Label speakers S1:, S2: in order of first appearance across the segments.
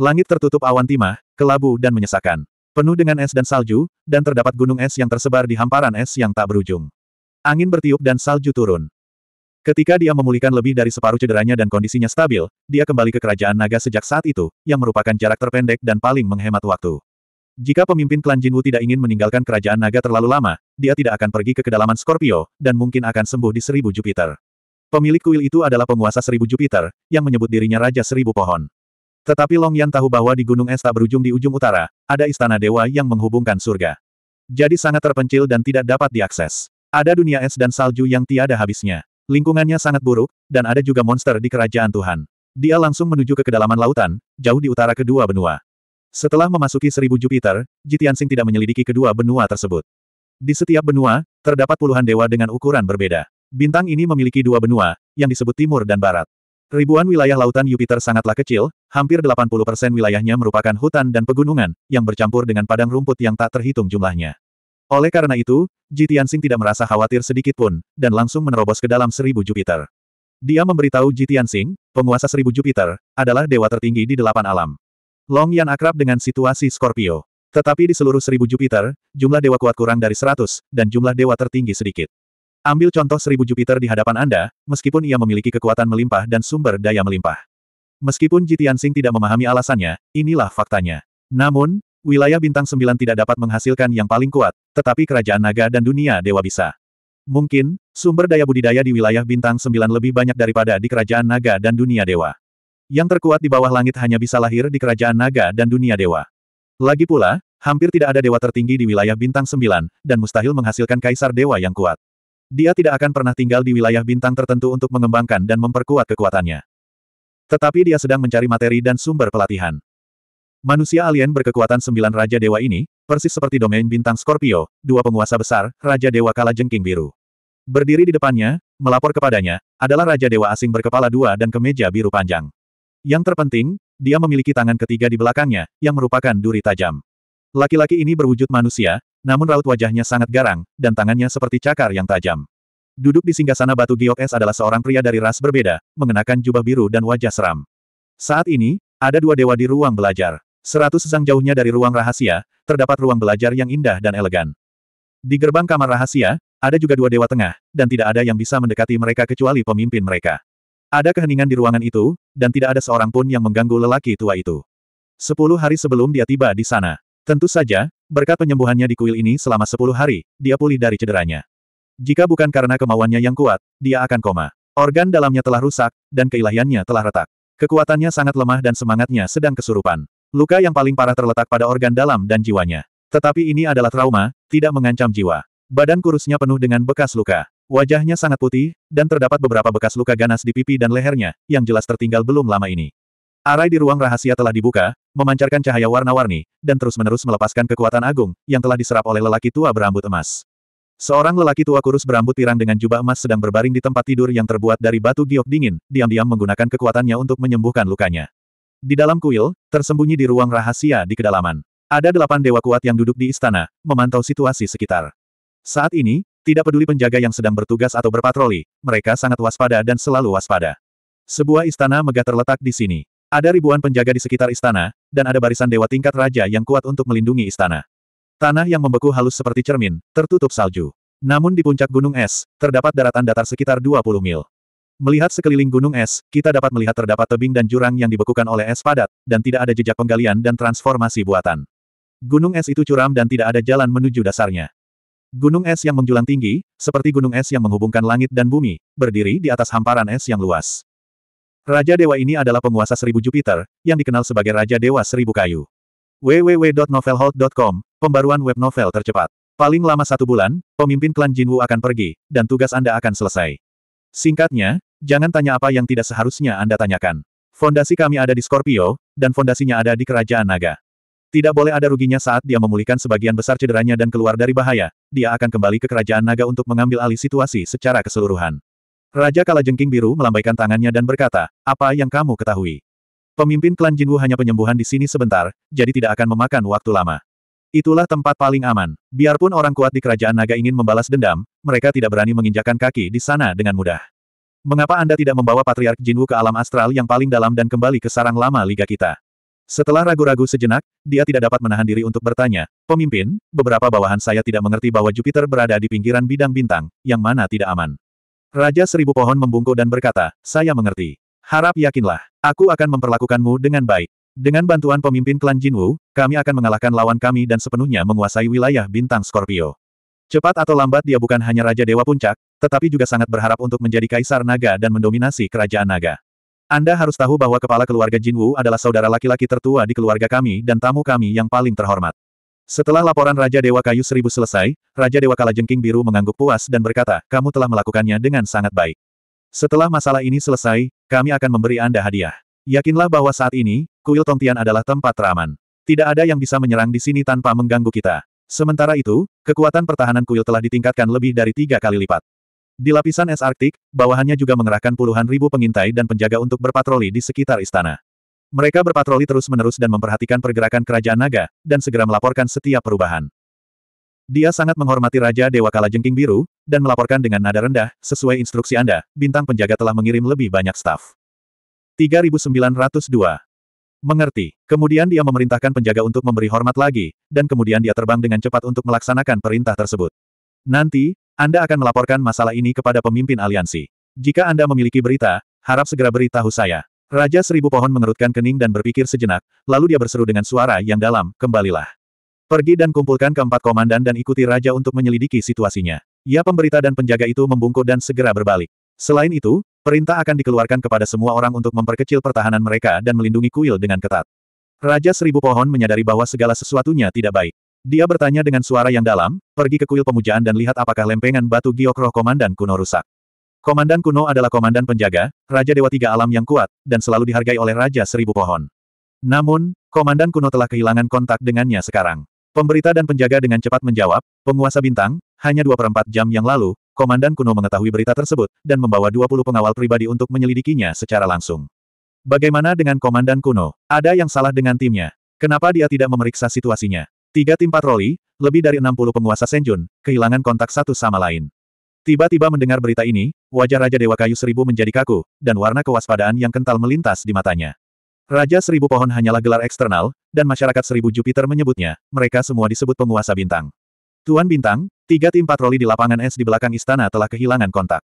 S1: Langit tertutup awan timah, kelabu dan menyesakan. Penuh dengan es dan salju, dan terdapat gunung es yang tersebar di hamparan es yang tak berujung. Angin bertiup dan salju turun. Ketika dia memulihkan lebih dari separuh cederanya dan kondisinya stabil, dia kembali ke kerajaan naga sejak saat itu, yang merupakan jarak terpendek dan paling menghemat waktu. Jika pemimpin klan Jinwu tidak ingin meninggalkan kerajaan naga terlalu lama, dia tidak akan pergi ke kedalaman Scorpio, dan mungkin akan sembuh di seribu Jupiter. Pemilik kuil itu adalah penguasa seribu Jupiter, yang menyebut dirinya Raja Seribu Pohon. Tetapi Long Yan tahu bahwa di Gunung Es tak berujung di ujung utara, ada istana dewa yang menghubungkan surga. Jadi sangat terpencil dan tidak dapat diakses. Ada dunia es dan salju yang tiada habisnya. Lingkungannya sangat buruk, dan ada juga monster di kerajaan Tuhan. Dia langsung menuju ke kedalaman lautan, jauh di utara kedua benua. Setelah memasuki seribu Jupiter, Jitiansing tidak menyelidiki kedua benua tersebut. Di setiap benua, terdapat puluhan dewa dengan ukuran berbeda. Bintang ini memiliki dua benua, yang disebut timur dan barat. Ribuan wilayah lautan Jupiter sangatlah kecil, hampir 80% wilayahnya merupakan hutan dan pegunungan, yang bercampur dengan padang rumput yang tak terhitung jumlahnya. Oleh karena itu, Ji tidak merasa khawatir sedikitpun, dan langsung menerobos ke dalam seribu Jupiter. Dia memberitahu Ji penguasa seribu Jupiter, adalah dewa tertinggi di delapan alam. Long Yan akrab dengan situasi Scorpio. Tetapi di seluruh seribu Jupiter, jumlah dewa kuat kurang dari seratus, dan jumlah dewa tertinggi sedikit. Ambil contoh seribu Jupiter di hadapan Anda, meskipun ia memiliki kekuatan melimpah dan sumber daya melimpah. Meskipun Jitiansing tidak memahami alasannya, inilah faktanya. Namun, wilayah bintang sembilan tidak dapat menghasilkan yang paling kuat, tetapi kerajaan naga dan dunia dewa bisa. Mungkin, sumber daya budidaya di wilayah bintang sembilan lebih banyak daripada di kerajaan naga dan dunia dewa. Yang terkuat di bawah langit hanya bisa lahir di kerajaan naga dan dunia dewa. Lagi pula, hampir tidak ada dewa tertinggi di wilayah bintang sembilan, dan mustahil menghasilkan kaisar dewa yang kuat. Dia tidak akan pernah tinggal di wilayah bintang tertentu untuk mengembangkan dan memperkuat kekuatannya. Tetapi dia sedang mencari materi dan sumber pelatihan. Manusia alien berkekuatan sembilan Raja Dewa ini, persis seperti domain bintang Scorpio, dua penguasa besar, Raja Dewa Kala Jengking Biru. Berdiri di depannya, melapor kepadanya, adalah Raja Dewa asing berkepala dua dan kemeja biru panjang. Yang terpenting, dia memiliki tangan ketiga di belakangnya, yang merupakan duri tajam. Laki-laki ini berwujud manusia, namun raut wajahnya sangat garang, dan tangannya seperti cakar yang tajam. Duduk di singgah sana batu giok es adalah seorang pria dari ras berbeda, mengenakan jubah biru dan wajah seram. Saat ini, ada dua dewa di ruang belajar. Seratus sang jauhnya dari ruang rahasia, terdapat ruang belajar yang indah dan elegan. Di gerbang kamar rahasia, ada juga dua dewa tengah, dan tidak ada yang bisa mendekati mereka kecuali pemimpin mereka. Ada keheningan di ruangan itu, dan tidak ada seorang pun yang mengganggu lelaki tua itu. Sepuluh hari sebelum dia tiba di sana, Tentu saja, berkat penyembuhannya di kuil ini selama sepuluh hari, dia pulih dari cederanya. Jika bukan karena kemauannya yang kuat, dia akan koma. Organ dalamnya telah rusak, dan keilahiannya telah retak. Kekuatannya sangat lemah dan semangatnya sedang kesurupan. Luka yang paling parah terletak pada organ dalam dan jiwanya. Tetapi ini adalah trauma, tidak mengancam jiwa. Badan kurusnya penuh dengan bekas luka. Wajahnya sangat putih, dan terdapat beberapa bekas luka ganas di pipi dan lehernya, yang jelas tertinggal belum lama ini. Arai di ruang rahasia telah dibuka, memancarkan cahaya warna-warni, dan terus-menerus melepaskan kekuatan agung, yang telah diserap oleh lelaki tua berambut emas. Seorang lelaki tua kurus berambut pirang dengan jubah emas sedang berbaring di tempat tidur yang terbuat dari batu giok dingin, diam-diam menggunakan kekuatannya untuk menyembuhkan lukanya. Di dalam kuil, tersembunyi di ruang rahasia di kedalaman. Ada delapan dewa kuat yang duduk di istana, memantau situasi sekitar. Saat ini, tidak peduli penjaga yang sedang bertugas atau berpatroli, mereka sangat waspada dan selalu waspada. Sebuah istana megah terletak di sini. Ada ribuan penjaga di sekitar istana, dan ada barisan dewa tingkat raja yang kuat untuk melindungi istana. Tanah yang membeku halus seperti cermin, tertutup salju. Namun di puncak gunung es, terdapat daratan datar sekitar 20 mil. Melihat sekeliling gunung es, kita dapat melihat terdapat tebing dan jurang yang dibekukan oleh es padat, dan tidak ada jejak penggalian dan transformasi buatan. Gunung es itu curam dan tidak ada jalan menuju dasarnya. Gunung es yang menjulang tinggi, seperti gunung es yang menghubungkan langit dan bumi, berdiri di atas hamparan es yang luas. Raja Dewa ini adalah penguasa seribu Jupiter, yang dikenal sebagai Raja Dewa Seribu Kayu. www.novelhold.com, pembaruan web novel tercepat. Paling lama satu bulan, pemimpin klan Jinwu akan pergi, dan tugas Anda akan selesai. Singkatnya, jangan tanya apa yang tidak seharusnya Anda tanyakan. Fondasi kami ada di Scorpio, dan fondasinya ada di Kerajaan Naga. Tidak boleh ada ruginya saat dia memulihkan sebagian besar cederanya dan keluar dari bahaya, dia akan kembali ke kerajaan naga untuk mengambil alih situasi secara keseluruhan. Raja Kala Jengking Biru melambaikan tangannya dan berkata, apa yang kamu ketahui? Pemimpin klan Jinwu hanya penyembuhan di sini sebentar, jadi tidak akan memakan waktu lama. Itulah tempat paling aman. Biarpun orang kuat di kerajaan naga ingin membalas dendam, mereka tidak berani menginjakan kaki di sana dengan mudah. Mengapa Anda tidak membawa Patriark Jinwu ke alam astral yang paling dalam dan kembali ke sarang lama liga kita? Setelah ragu-ragu sejenak, dia tidak dapat menahan diri untuk bertanya, Pemimpin, beberapa bawahan saya tidak mengerti bahwa Jupiter berada di pinggiran bidang bintang, yang mana tidak aman. Raja Seribu Pohon membungkuk dan berkata, saya mengerti. Harap yakinlah, aku akan memperlakukanmu dengan baik. Dengan bantuan pemimpin klan Jinwu, kami akan mengalahkan lawan kami dan sepenuhnya menguasai wilayah bintang Scorpio. Cepat atau lambat dia bukan hanya Raja Dewa Puncak, tetapi juga sangat berharap untuk menjadi Kaisar Naga dan mendominasi Kerajaan Naga. Anda harus tahu bahwa kepala keluarga Jinwu adalah saudara laki-laki tertua di keluarga kami dan tamu kami yang paling terhormat. Setelah laporan Raja Dewa Kayu Seribu selesai, Raja Dewa Kalajengking Biru mengangguk puas dan berkata, kamu telah melakukannya dengan sangat baik. Setelah masalah ini selesai, kami akan memberi Anda hadiah. Yakinlah bahwa saat ini, kuil Tongtian adalah tempat teraman. Tidak ada yang bisa menyerang di sini tanpa mengganggu kita. Sementara itu, kekuatan pertahanan kuil telah ditingkatkan lebih dari tiga kali lipat. Di lapisan es Arktik, bawahannya juga mengerahkan puluhan ribu pengintai dan penjaga untuk berpatroli di sekitar istana. Mereka berpatroli terus-menerus dan memperhatikan pergerakan kerajaan naga, dan segera melaporkan setiap perubahan. Dia sangat menghormati Raja Dewa Kala Jengking Biru, dan melaporkan dengan nada rendah, sesuai instruksi Anda, bintang penjaga telah mengirim lebih banyak staf. 3902. Mengerti. Kemudian dia memerintahkan penjaga untuk memberi hormat lagi, dan kemudian dia terbang dengan cepat untuk melaksanakan perintah tersebut. Nanti, Anda akan melaporkan masalah ini kepada pemimpin aliansi. Jika Anda memiliki berita, harap segera beritahu saya. Raja Seribu Pohon mengerutkan kening dan berpikir sejenak, lalu dia berseru dengan suara yang dalam, kembalilah. Pergi dan kumpulkan keempat komandan dan ikuti Raja untuk menyelidiki situasinya. Ya pemberita dan penjaga itu membungkuk dan segera berbalik. Selain itu, perintah akan dikeluarkan kepada semua orang untuk memperkecil pertahanan mereka dan melindungi kuil dengan ketat. Raja Seribu Pohon menyadari bahwa segala sesuatunya tidak baik. Dia bertanya dengan suara yang dalam, pergi ke kuil pemujaan dan lihat apakah lempengan batu giok roh komandan kuno rusak. Komandan kuno adalah komandan penjaga, Raja Dewa Tiga Alam yang kuat, dan selalu dihargai oleh Raja Seribu Pohon. Namun, komandan kuno telah kehilangan kontak dengannya sekarang. Pemberita dan penjaga dengan cepat menjawab, penguasa bintang, hanya dua perempat jam yang lalu, komandan kuno mengetahui berita tersebut, dan membawa 20 pengawal pribadi untuk menyelidikinya secara langsung. Bagaimana dengan komandan kuno? Ada yang salah dengan timnya. Kenapa dia tidak memeriksa situasinya? Tiga tim patroli, lebih dari 60 penguasa Senjun, kehilangan kontak satu sama lain. Tiba-tiba mendengar berita ini, wajah Raja Dewa Kayu Seribu menjadi kaku, dan warna kewaspadaan yang kental melintas di matanya. Raja Seribu Pohon hanyalah gelar eksternal, dan masyarakat Seribu Jupiter menyebutnya, mereka semua disebut penguasa bintang. Tuan Bintang, tiga tim patroli di lapangan es di belakang istana telah kehilangan kontak.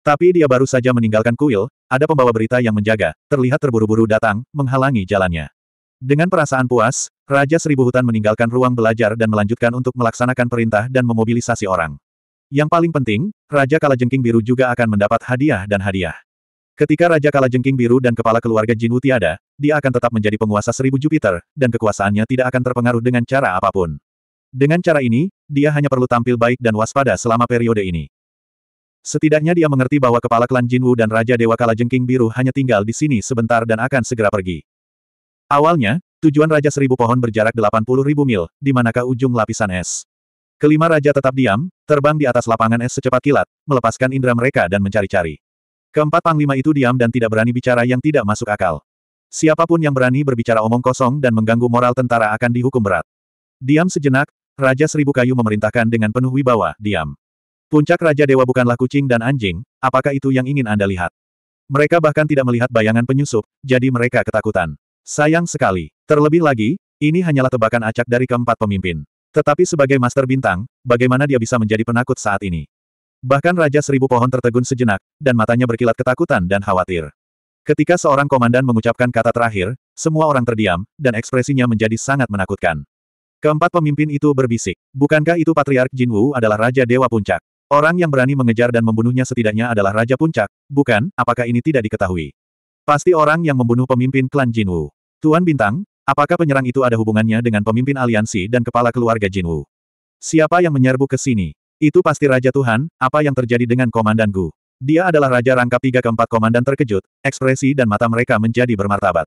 S1: Tapi dia baru saja meninggalkan kuil, ada pembawa berita yang menjaga, terlihat terburu-buru datang, menghalangi jalannya. Dengan perasaan puas, Raja Seribu Hutan meninggalkan ruang belajar dan melanjutkan untuk melaksanakan perintah dan memobilisasi orang. Yang paling penting, Raja Kalajengking Biru juga akan mendapat hadiah dan hadiah. Ketika Raja Kalajengking Biru dan kepala keluarga Jinwu tiada, dia akan tetap menjadi penguasa seribu Jupiter, dan kekuasaannya tidak akan terpengaruh dengan cara apapun. Dengan cara ini, dia hanya perlu tampil baik dan waspada selama periode ini. Setidaknya dia mengerti bahwa kepala klan Jinwu dan Raja Dewa Kalajengking Biru hanya tinggal di sini sebentar dan akan segera pergi. Awalnya, tujuan Raja Seribu Pohon berjarak 80.000 mil, di manakah ujung lapisan es. Kelima raja tetap diam, terbang di atas lapangan es secepat kilat, melepaskan indera mereka dan mencari-cari. Keempat panglima itu diam dan tidak berani bicara yang tidak masuk akal. Siapapun yang berani berbicara omong kosong dan mengganggu moral tentara akan dihukum berat. Diam sejenak, Raja Seribu Kayu memerintahkan dengan penuh wibawa, diam. Puncak Raja Dewa bukanlah kucing dan anjing, apakah itu yang ingin Anda lihat? Mereka bahkan tidak melihat bayangan penyusup, jadi mereka ketakutan. Sayang sekali. Terlebih lagi, ini hanyalah tebakan acak dari keempat pemimpin. Tetapi sebagai master bintang, bagaimana dia bisa menjadi penakut saat ini? Bahkan Raja Seribu Pohon tertegun sejenak, dan matanya berkilat ketakutan dan khawatir. Ketika seorang komandan mengucapkan kata terakhir, semua orang terdiam, dan ekspresinya menjadi sangat menakutkan. Keempat pemimpin itu berbisik, bukankah itu Patriark Jinwu adalah Raja Dewa Puncak? Orang yang berani mengejar dan membunuhnya setidaknya adalah Raja Puncak, bukan, apakah ini tidak diketahui? Pasti orang yang membunuh pemimpin klan Jinwu. Tuan Bintang, Apakah penyerang itu ada hubungannya dengan pemimpin aliansi dan kepala keluarga Jinwu? Siapa yang menyerbu ke sini? Itu pasti Raja Tuhan, apa yang terjadi dengan Komandan Gu? Dia adalah Raja rangkap tiga keempat Komandan terkejut, ekspresi dan mata mereka menjadi bermartabat.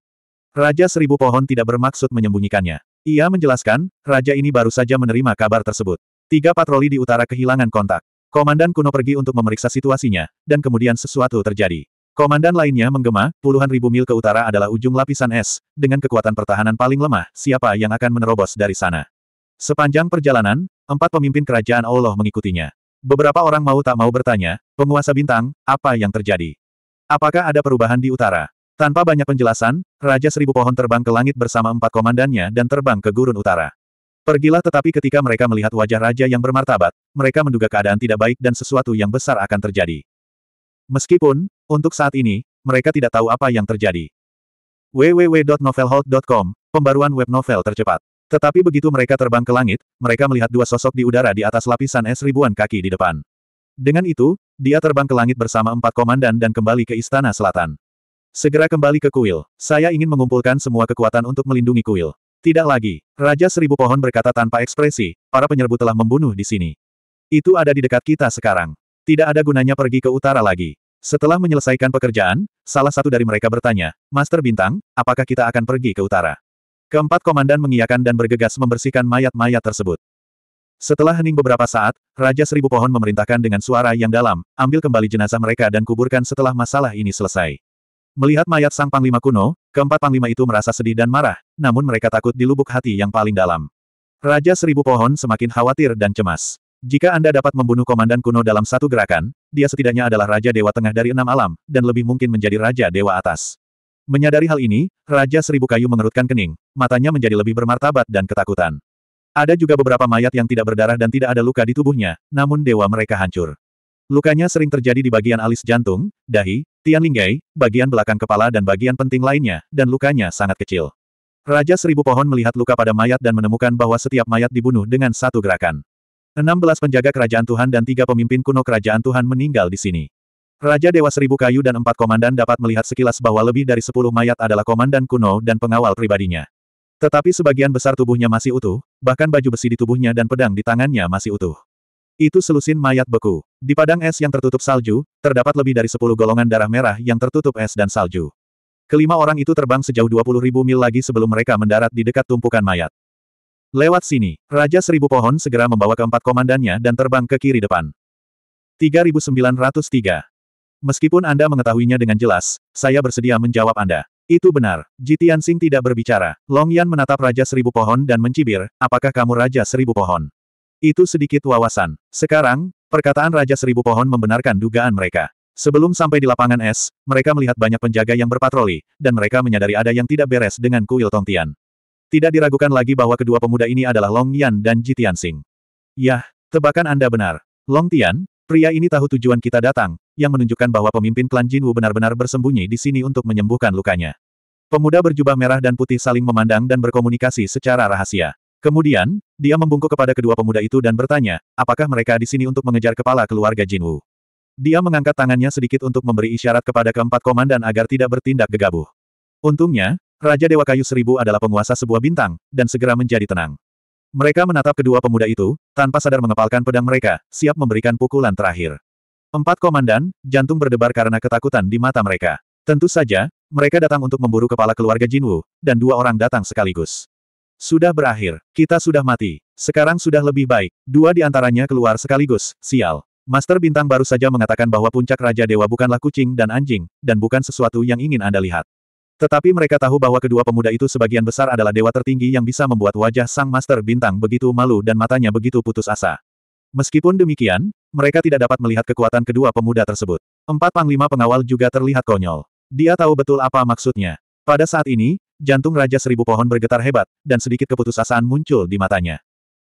S1: Raja Seribu Pohon tidak bermaksud menyembunyikannya. Ia menjelaskan, Raja ini baru saja menerima kabar tersebut. Tiga patroli di utara kehilangan kontak. Komandan kuno pergi untuk memeriksa situasinya, dan kemudian sesuatu terjadi. Komandan lainnya menggema, puluhan ribu mil ke utara adalah ujung lapisan es, dengan kekuatan pertahanan paling lemah, siapa yang akan menerobos dari sana. Sepanjang perjalanan, empat pemimpin kerajaan Allah mengikutinya. Beberapa orang mau tak mau bertanya, penguasa bintang, apa yang terjadi? Apakah ada perubahan di utara? Tanpa banyak penjelasan, Raja Seribu Pohon terbang ke langit bersama empat komandannya dan terbang ke gurun utara. Pergilah tetapi ketika mereka melihat wajah raja yang bermartabat, mereka menduga keadaan tidak baik dan sesuatu yang besar akan terjadi. Meskipun, untuk saat ini, mereka tidak tahu apa yang terjadi. www.novelhold.com, pembaruan web novel tercepat. Tetapi begitu mereka terbang ke langit, mereka melihat dua sosok di udara di atas lapisan es ribuan kaki di depan. Dengan itu, dia terbang ke langit bersama empat komandan dan kembali ke Istana Selatan. Segera kembali ke kuil. Saya ingin mengumpulkan semua kekuatan untuk melindungi kuil. Tidak lagi. Raja Seribu Pohon berkata tanpa ekspresi, para penyerbu telah membunuh di sini. Itu ada di dekat kita sekarang. Tidak ada gunanya pergi ke utara lagi. Setelah menyelesaikan pekerjaan, salah satu dari mereka bertanya, Master Bintang, apakah kita akan pergi ke utara? Keempat komandan mengiyakan dan bergegas membersihkan mayat-mayat tersebut. Setelah hening beberapa saat, Raja Seribu Pohon memerintahkan dengan suara yang dalam, ambil kembali jenazah mereka dan kuburkan setelah masalah ini selesai. Melihat mayat sang Panglima kuno, keempat Panglima itu merasa sedih dan marah, namun mereka takut di lubuk hati yang paling dalam. Raja Seribu Pohon semakin khawatir dan cemas. Jika Anda dapat membunuh komandan kuno dalam satu gerakan, dia setidaknya adalah Raja Dewa Tengah dari enam alam, dan lebih mungkin menjadi Raja Dewa Atas. Menyadari hal ini, Raja Seribu Kayu mengerutkan kening, matanya menjadi lebih bermartabat dan ketakutan. Ada juga beberapa mayat yang tidak berdarah dan tidak ada luka di tubuhnya, namun dewa mereka hancur. Lukanya sering terjadi di bagian alis jantung, dahi, tian linggai, bagian belakang kepala dan bagian penting lainnya, dan lukanya sangat kecil. Raja Seribu Pohon melihat luka pada mayat dan menemukan bahwa setiap mayat dibunuh dengan satu gerakan. 16 penjaga kerajaan Tuhan dan tiga pemimpin kuno kerajaan Tuhan meninggal di sini. Raja Dewa Seribu Kayu dan empat komandan dapat melihat sekilas bahwa lebih dari sepuluh mayat adalah komandan kuno dan pengawal pribadinya. Tetapi sebagian besar tubuhnya masih utuh, bahkan baju besi di tubuhnya dan pedang di tangannya masih utuh. Itu selusin mayat beku. Di padang es yang tertutup salju, terdapat lebih dari sepuluh golongan darah merah yang tertutup es dan salju. Kelima orang itu terbang sejauh 20.000 mil lagi sebelum mereka mendarat di dekat tumpukan mayat. Lewat sini, Raja Seribu Pohon segera membawa keempat komandannya dan terbang ke kiri depan. 3903. Meskipun Anda mengetahuinya dengan jelas, saya bersedia menjawab Anda. Itu benar. Jitian Sing tidak berbicara. Long Yan menatap Raja Seribu Pohon dan mencibir, apakah kamu Raja Seribu Pohon? Itu sedikit wawasan. Sekarang, perkataan Raja Seribu Pohon membenarkan dugaan mereka. Sebelum sampai di lapangan es, mereka melihat banyak penjaga yang berpatroli, dan mereka menyadari ada yang tidak beres dengan kuil Tongtian. Tidak diragukan lagi bahwa kedua pemuda ini adalah Long Yan dan Ji Tianxing. Yah, tebakan Anda benar. Long Tian, pria ini tahu tujuan kita datang, yang menunjukkan bahwa pemimpin klan Jinwu benar-benar bersembunyi di sini untuk menyembuhkan lukanya. Pemuda berjubah merah dan putih saling memandang dan berkomunikasi secara rahasia. Kemudian, dia membungkuk kepada kedua pemuda itu dan bertanya, apakah mereka di sini untuk mengejar kepala keluarga Jinwu. Dia mengangkat tangannya sedikit untuk memberi isyarat kepada keempat komandan agar tidak bertindak gegabah. Untungnya, Raja Dewa Kayu Seribu adalah penguasa sebuah bintang, dan segera menjadi tenang. Mereka menatap kedua pemuda itu, tanpa sadar mengepalkan pedang mereka, siap memberikan pukulan terakhir. Empat komandan, jantung berdebar karena ketakutan di mata mereka. Tentu saja, mereka datang untuk memburu kepala keluarga Jinwu, dan dua orang datang sekaligus. Sudah berakhir, kita sudah mati. Sekarang sudah lebih baik, dua di antaranya keluar sekaligus, sial. Master Bintang baru saja mengatakan bahwa puncak Raja Dewa bukanlah kucing dan anjing, dan bukan sesuatu yang ingin Anda lihat. Tetapi mereka tahu bahwa kedua pemuda itu sebagian besar adalah dewa tertinggi yang bisa membuat wajah sang master bintang begitu malu dan matanya begitu putus asa. Meskipun demikian, mereka tidak dapat melihat kekuatan kedua pemuda tersebut. Empat panglima pengawal juga terlihat konyol. Dia tahu betul apa maksudnya. Pada saat ini, jantung Raja Seribu Pohon bergetar hebat, dan sedikit keputusasaan muncul di matanya.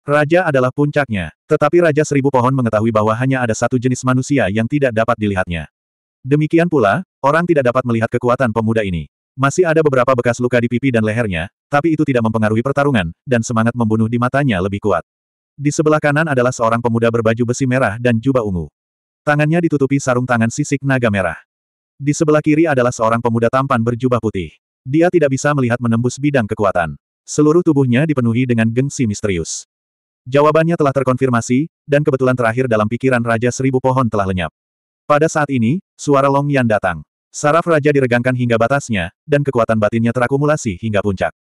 S1: Raja adalah puncaknya, tetapi Raja Seribu Pohon mengetahui bahwa hanya ada satu jenis manusia yang tidak dapat dilihatnya. Demikian pula, orang tidak dapat melihat kekuatan pemuda ini. Masih ada beberapa bekas luka di pipi dan lehernya, tapi itu tidak mempengaruhi pertarungan, dan semangat membunuh di matanya lebih kuat. Di sebelah kanan adalah seorang pemuda berbaju besi merah dan jubah ungu. Tangannya ditutupi sarung tangan sisik naga merah. Di sebelah kiri adalah seorang pemuda tampan berjubah putih. Dia tidak bisa melihat menembus bidang kekuatan. Seluruh tubuhnya dipenuhi dengan gengsi misterius. Jawabannya telah terkonfirmasi, dan kebetulan terakhir dalam pikiran Raja Seribu Pohon telah lenyap. Pada saat ini, suara Long Yan datang. Saraf raja diregangkan hingga batasnya, dan kekuatan batinnya terakumulasi hingga puncak.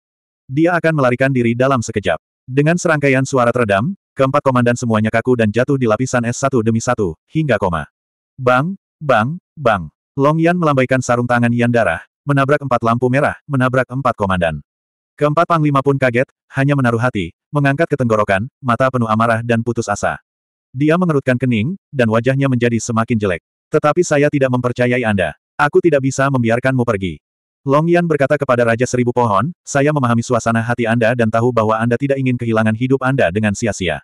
S1: Dia akan melarikan diri dalam sekejap. Dengan serangkaian suara teredam, keempat komandan semuanya kaku dan jatuh di lapisan es satu demi satu, hingga koma. Bang, bang, bang. Long Yan melambaikan sarung tangan Yan darah, menabrak empat lampu merah, menabrak empat komandan. Keempat panglima pun kaget, hanya menaruh hati, mengangkat ketenggorokan, mata penuh amarah dan putus asa. Dia mengerutkan kening, dan wajahnya menjadi semakin jelek. Tetapi saya tidak mempercayai Anda. Aku tidak bisa membiarkanmu pergi. Long Yan berkata kepada Raja Seribu Pohon, saya memahami suasana hati Anda dan tahu bahwa Anda tidak ingin kehilangan hidup Anda dengan sia-sia.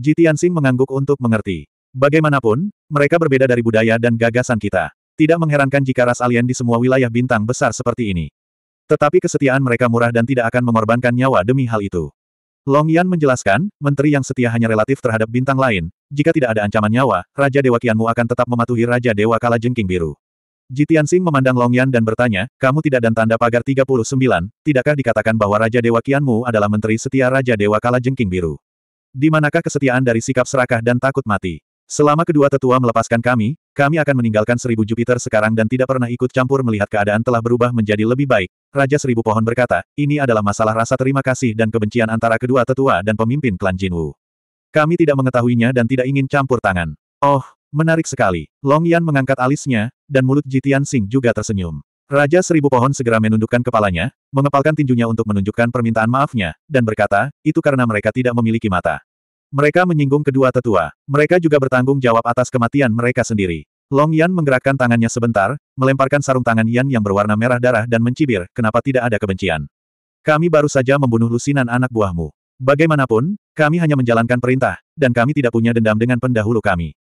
S1: Ji Tianxing mengangguk untuk mengerti. Bagaimanapun, mereka berbeda dari budaya dan gagasan kita. Tidak mengherankan jika ras alien di semua wilayah bintang besar seperti ini. Tetapi kesetiaan mereka murah dan tidak akan mengorbankan nyawa demi hal itu. Long Yan menjelaskan, menteri yang setia hanya relatif terhadap bintang lain, jika tidak ada ancaman nyawa, Raja Dewa Kianmu akan tetap mematuhi Raja Dewa Kala Jengking Biru. Jitian Sing memandang Longyan dan bertanya, kamu tidak dan tanda pagar 39, tidakkah dikatakan bahwa Raja Dewa Kianmu adalah menteri setia Raja Dewa Kala Jengking Biru? Di manakah kesetiaan dari sikap serakah dan takut mati? Selama kedua tetua melepaskan kami, kami akan meninggalkan seribu Jupiter sekarang dan tidak pernah ikut campur melihat keadaan telah berubah menjadi lebih baik. Raja Seribu Pohon berkata, ini adalah masalah rasa terima kasih dan kebencian antara kedua tetua dan pemimpin klan Jinwu. Kami tidak mengetahuinya dan tidak ingin campur tangan. Oh, Menarik sekali. Long Yan mengangkat alisnya, dan mulut Jitian Sing juga tersenyum. Raja Seribu Pohon segera menundukkan kepalanya, mengepalkan tinjunya untuk menunjukkan permintaan maafnya, dan berkata, itu karena mereka tidak memiliki mata. Mereka menyinggung kedua tetua. Mereka juga bertanggung jawab atas kematian mereka sendiri. Long Yan menggerakkan tangannya sebentar, melemparkan sarung tangan Yan yang berwarna merah darah dan mencibir, kenapa tidak ada kebencian. Kami baru saja membunuh lusinan anak buahmu. Bagaimanapun, kami hanya menjalankan perintah, dan kami tidak punya dendam dengan pendahulu kami.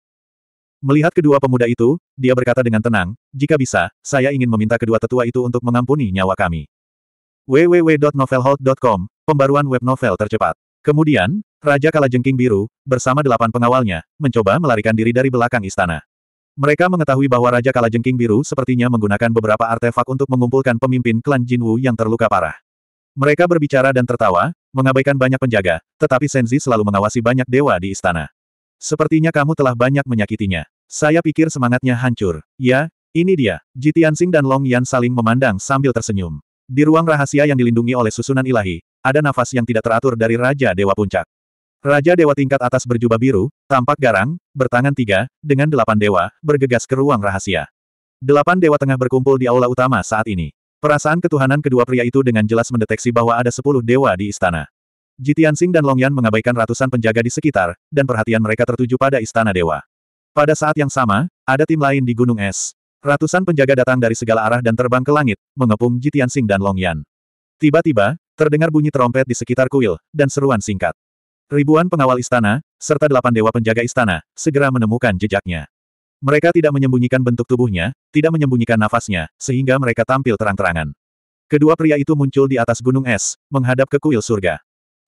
S1: Melihat kedua pemuda itu, dia berkata dengan tenang, jika bisa, saya ingin meminta kedua tetua itu untuk mengampuni nyawa kami. www.novelhold.com, pembaruan web novel tercepat. Kemudian, Raja Kalajengking Biru, bersama delapan pengawalnya, mencoba melarikan diri dari belakang istana. Mereka mengetahui bahwa Raja Kalajengking Biru sepertinya menggunakan beberapa artefak untuk mengumpulkan pemimpin klan Jinwu yang terluka parah. Mereka berbicara dan tertawa, mengabaikan banyak penjaga, tetapi Senzi selalu mengawasi banyak dewa di istana. Sepertinya kamu telah banyak menyakitinya. Saya pikir semangatnya hancur. Ya, ini dia. Ji Tianxing dan Long Yan saling memandang sambil tersenyum. Di ruang rahasia yang dilindungi oleh susunan ilahi, ada nafas yang tidak teratur dari Raja Dewa Puncak. Raja Dewa tingkat atas berjubah biru, tampak garang, bertangan tiga, dengan delapan dewa, bergegas ke ruang rahasia. Delapan dewa tengah berkumpul di aula utama saat ini. Perasaan ketuhanan kedua pria itu dengan jelas mendeteksi bahwa ada sepuluh dewa di istana. Jitian Jitiansing dan Longyan mengabaikan ratusan penjaga di sekitar, dan perhatian mereka tertuju pada Istana Dewa. Pada saat yang sama, ada tim lain di Gunung Es. Ratusan penjaga datang dari segala arah dan terbang ke langit, mengepung Jitian Jitiansing dan Longyan. Tiba-tiba, terdengar bunyi trompet di sekitar kuil, dan seruan singkat. Ribuan pengawal istana, serta delapan dewa penjaga istana, segera menemukan jejaknya. Mereka tidak menyembunyikan bentuk tubuhnya, tidak menyembunyikan nafasnya, sehingga mereka tampil terang-terangan. Kedua pria itu muncul di atas gunung es, menghadap ke kuil surga.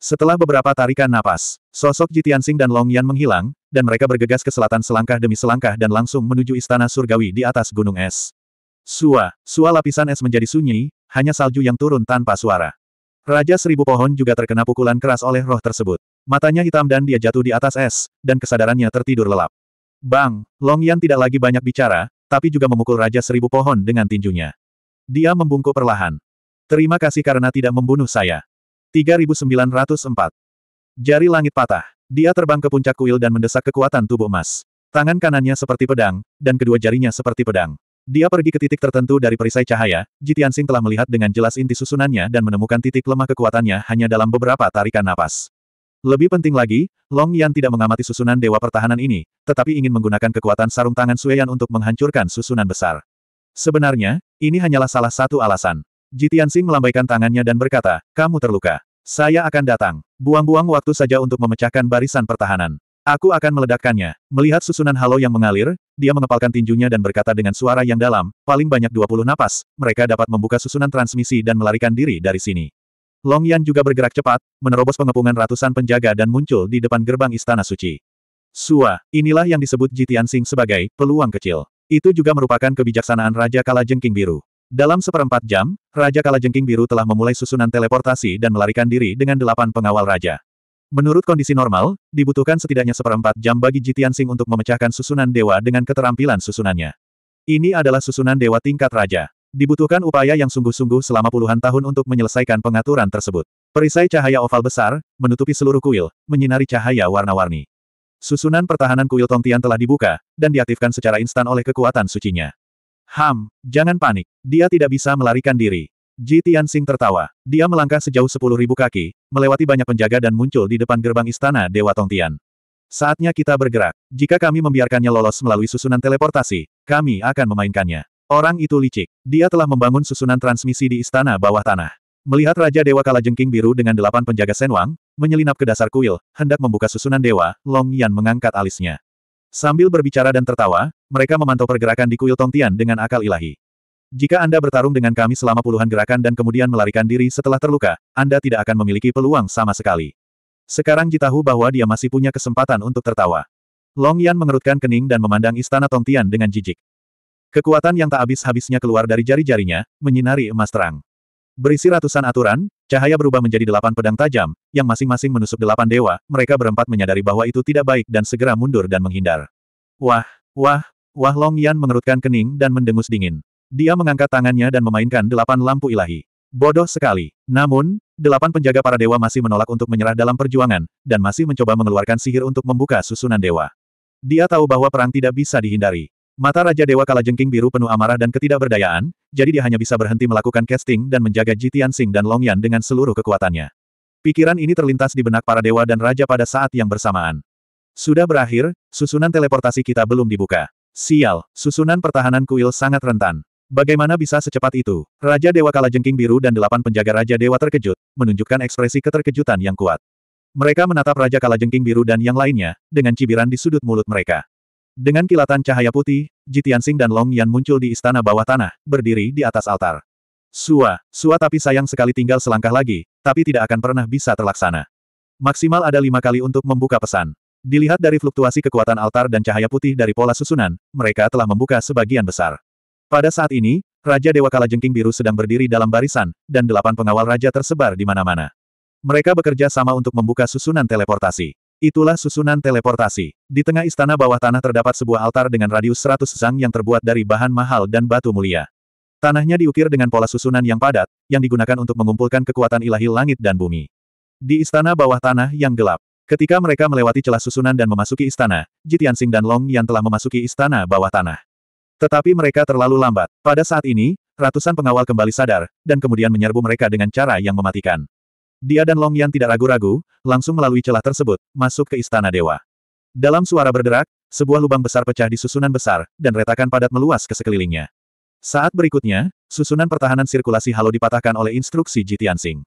S1: Setelah beberapa tarikan napas, sosok Jitiansing dan Long Yan menghilang, dan mereka bergegas ke selatan selangkah demi selangkah dan langsung menuju istana surgawi di atas gunung es. Sua, sua lapisan es menjadi sunyi, hanya salju yang turun tanpa suara. Raja Seribu Pohon juga terkena pukulan keras oleh roh tersebut. Matanya hitam dan dia jatuh di atas es, dan kesadarannya tertidur lelap. Bang, Long Yan tidak lagi banyak bicara, tapi juga memukul Raja Seribu Pohon dengan tinjunya. Dia membungkuk perlahan. Terima kasih karena tidak membunuh saya. 3904. Jari langit patah. Dia terbang ke puncak kuil dan mendesak kekuatan tubuh emas. Tangan kanannya seperti pedang, dan kedua jarinya seperti pedang. Dia pergi ke titik tertentu dari perisai cahaya, Jitiansing telah melihat dengan jelas inti susunannya dan menemukan titik lemah kekuatannya hanya dalam beberapa tarikan napas. Lebih penting lagi, Long Yan tidak mengamati susunan Dewa Pertahanan ini, tetapi ingin menggunakan kekuatan sarung tangan Sueyan untuk menghancurkan susunan besar. Sebenarnya, ini hanyalah salah satu alasan. Jitian Sing melambaikan tangannya dan berkata, kamu terluka. Saya akan datang. Buang-buang waktu saja untuk memecahkan barisan pertahanan. Aku akan meledakkannya. Melihat susunan halo yang mengalir, dia mengepalkan tinjunya dan berkata dengan suara yang dalam, paling banyak 20 napas, mereka dapat membuka susunan transmisi dan melarikan diri dari sini. Long Yan juga bergerak cepat, menerobos pengepungan ratusan penjaga dan muncul di depan gerbang Istana Suci. Sua, inilah yang disebut Jitian Sing sebagai peluang kecil. Itu juga merupakan kebijaksanaan Raja Kala Jengking Biru. Dalam seperempat jam, Raja Kalajengking Biru telah memulai susunan teleportasi dan melarikan diri dengan delapan pengawal raja. Menurut kondisi normal, dibutuhkan setidaknya seperempat jam bagi Jitian Sing untuk memecahkan susunan dewa dengan keterampilan susunannya. Ini adalah susunan dewa tingkat raja. Dibutuhkan upaya yang sungguh-sungguh selama puluhan tahun untuk menyelesaikan pengaturan tersebut. Perisai cahaya oval besar, menutupi seluruh kuil, menyinari cahaya warna-warni. Susunan pertahanan kuil Tongtian telah dibuka, dan diaktifkan secara instan oleh kekuatan sucinya. Ham, jangan panik. Dia tidak bisa melarikan diri. Ji Tianxing tertawa. Dia melangkah sejauh sepuluh ribu kaki, melewati banyak penjaga dan muncul di depan gerbang istana Dewa Tongtian. Saatnya kita bergerak. Jika kami membiarkannya lolos melalui susunan teleportasi, kami akan memainkannya. Orang itu licik. Dia telah membangun susunan transmisi di istana bawah tanah. Melihat Raja Dewa Kalajengking Biru dengan delapan penjaga Senwang, menyelinap ke dasar kuil, hendak membuka susunan dewa, Long Yan mengangkat alisnya. Sambil berbicara dan tertawa, mereka memantau pergerakan di kuil Tongtian dengan akal ilahi. Jika Anda bertarung dengan kami selama puluhan gerakan dan kemudian melarikan diri setelah terluka, Anda tidak akan memiliki peluang sama sekali. Sekarang Jitahu bahwa dia masih punya kesempatan untuk tertawa. Long Yan mengerutkan kening dan memandang istana Tongtian dengan jijik. Kekuatan yang tak habis-habisnya keluar dari jari-jarinya, menyinari emas terang. Berisi ratusan aturan, cahaya berubah menjadi delapan pedang tajam, yang masing-masing menusuk delapan dewa, mereka berempat menyadari bahwa itu tidak baik dan segera mundur dan menghindar. Wah, wah, Wah Long Yan mengerutkan kening dan mendengus dingin. Dia mengangkat tangannya dan memainkan delapan lampu ilahi. Bodoh sekali. Namun, delapan penjaga para dewa masih menolak untuk menyerah dalam perjuangan, dan masih mencoba mengeluarkan sihir untuk membuka susunan dewa. Dia tahu bahwa perang tidak bisa dihindari. Mata Raja Dewa Kalajengking biru penuh amarah dan ketidakberdayaan, jadi dia hanya bisa berhenti melakukan casting dan menjaga Jitian Sing dan Long Yan dengan seluruh kekuatannya. Pikiran ini terlintas di benak para dewa dan raja pada saat yang bersamaan. Sudah berakhir, susunan teleportasi kita belum dibuka. Sial, susunan pertahanan kuil sangat rentan. Bagaimana bisa secepat itu? Raja Dewa Kalajengking Biru dan delapan penjaga Raja Dewa terkejut, menunjukkan ekspresi keterkejutan yang kuat. Mereka menatap Raja Kalajengking Biru dan yang lainnya, dengan cibiran di sudut mulut mereka. Dengan kilatan cahaya putih, Jitiansing dan Long Yan muncul di istana bawah tanah, berdiri di atas altar. Sua, sua tapi sayang sekali tinggal selangkah lagi, tapi tidak akan pernah bisa terlaksana. Maksimal ada lima kali untuk membuka pesan. Dilihat dari fluktuasi kekuatan altar dan cahaya putih dari pola susunan, mereka telah membuka sebagian besar. Pada saat ini, Raja Dewa Kala Jengking Biru sedang berdiri dalam barisan, dan delapan pengawal raja tersebar di mana-mana. Mereka bekerja sama untuk membuka susunan teleportasi. Itulah susunan teleportasi. Di tengah istana bawah tanah terdapat sebuah altar dengan radius 100 zang yang terbuat dari bahan mahal dan batu mulia. Tanahnya diukir dengan pola susunan yang padat, yang digunakan untuk mengumpulkan kekuatan ilahi langit dan bumi. Di istana bawah tanah yang gelap, Ketika mereka melewati celah susunan dan memasuki istana, Jitian Sing dan Long Yan telah memasuki istana bawah tanah. Tetapi mereka terlalu lambat. Pada saat ini, ratusan pengawal kembali sadar, dan kemudian menyerbu mereka dengan cara yang mematikan. Dia dan Long Yan tidak ragu-ragu, langsung melalui celah tersebut, masuk ke istana dewa. Dalam suara berderak, sebuah lubang besar pecah di susunan besar, dan retakan padat meluas ke sekelilingnya. Saat berikutnya, susunan pertahanan sirkulasi halo dipatahkan oleh instruksi Sing.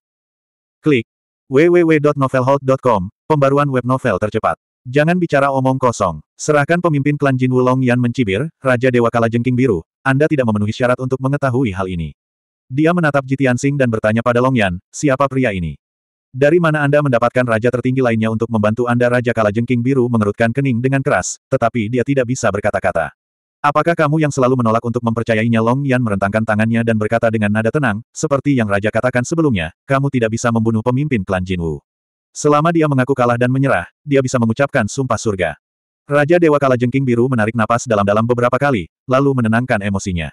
S1: Klik www.novelhold.com Pembaruan web novel tercepat. Jangan bicara omong kosong. Serahkan pemimpin klan Jin Wulong Yan mencibir, Raja Dewa Kala Jengking Biru, Anda tidak memenuhi syarat untuk mengetahui hal ini. Dia menatap Jitian Sing dan bertanya pada Long Yan, siapa pria ini? Dari mana Anda mendapatkan raja tertinggi lainnya untuk membantu Anda Raja Kala Jengking Biru mengerutkan kening dengan keras, tetapi dia tidak bisa berkata-kata. Apakah kamu yang selalu menolak untuk mempercayainya Long Yan merentangkan tangannya dan berkata dengan nada tenang, seperti yang Raja katakan sebelumnya, kamu tidak bisa membunuh pemimpin klan Jinwu. Selama dia mengaku kalah dan menyerah, dia bisa mengucapkan sumpah surga. Raja Dewa Kala Jengking Biru menarik napas dalam-dalam beberapa kali, lalu menenangkan emosinya.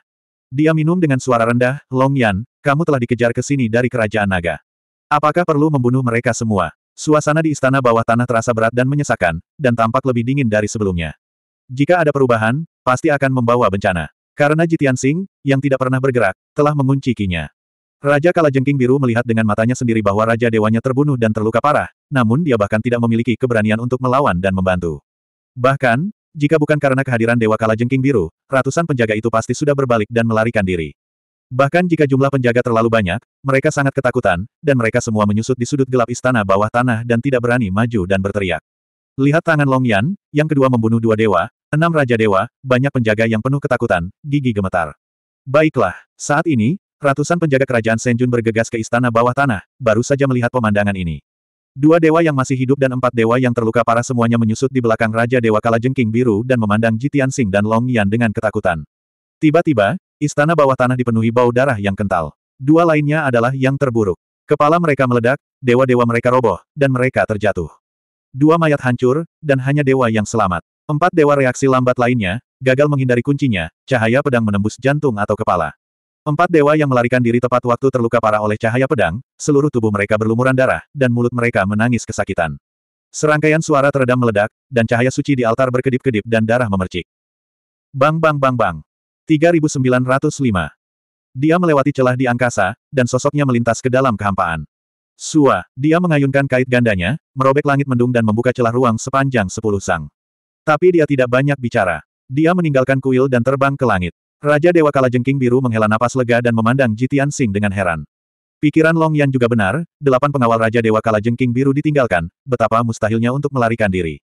S1: Dia minum dengan suara rendah, Long Yan, kamu telah dikejar ke sini dari kerajaan naga. Apakah perlu membunuh mereka semua? Suasana di istana bawah tanah terasa berat dan menyesakan, dan tampak lebih dingin dari sebelumnya. Jika ada perubahan, pasti akan membawa bencana. Karena Jitian Sing, yang tidak pernah bergerak, telah mengunci kinya. Raja Kalajengking Biru melihat dengan matanya sendiri bahwa Raja Dewanya terbunuh dan terluka parah, namun dia bahkan tidak memiliki keberanian untuk melawan dan membantu. Bahkan, jika bukan karena kehadiran Dewa Kalajengking Biru, ratusan penjaga itu pasti sudah berbalik dan melarikan diri. Bahkan jika jumlah penjaga terlalu banyak, mereka sangat ketakutan, dan mereka semua menyusut di sudut gelap istana bawah tanah dan tidak berani maju dan berteriak. Lihat tangan Long Yan, yang kedua membunuh dua dewa, enam raja dewa, banyak penjaga yang penuh ketakutan, gigi gemetar. Baiklah, saat ini, Ratusan penjaga kerajaan Senjun bergegas ke istana bawah tanah, baru saja melihat pemandangan ini. Dua dewa yang masih hidup dan empat dewa yang terluka parah semuanya menyusut di belakang Raja Dewa Kalajengking Biru dan memandang Jitian Sing dan Long Yan dengan ketakutan. Tiba-tiba, istana bawah tanah dipenuhi bau darah yang kental. Dua lainnya adalah yang terburuk. Kepala mereka meledak, dewa-dewa mereka roboh, dan mereka terjatuh. Dua mayat hancur, dan hanya dewa yang selamat. Empat dewa reaksi lambat lainnya, gagal menghindari kuncinya, cahaya pedang menembus jantung atau kepala. Empat dewa yang melarikan diri tepat waktu terluka parah oleh cahaya pedang, seluruh tubuh mereka berlumuran darah, dan mulut mereka menangis kesakitan. Serangkaian suara teredam meledak, dan cahaya suci di altar berkedip-kedip dan darah memercik. Bang bang bang bang. 3905. Dia melewati celah di angkasa, dan sosoknya melintas ke dalam kehampaan. Sua, dia mengayunkan kait gandanya, merobek langit mendung dan membuka celah ruang sepanjang sepuluh sang. Tapi dia tidak banyak bicara. Dia meninggalkan kuil dan terbang ke langit. Raja Dewa Kalajengking Biru menghela napas lega dan memandang Jitian Sing dengan heran. Pikiran Long Yan juga benar, delapan pengawal Raja Dewa Kalajengking Biru ditinggalkan, betapa mustahilnya untuk melarikan diri.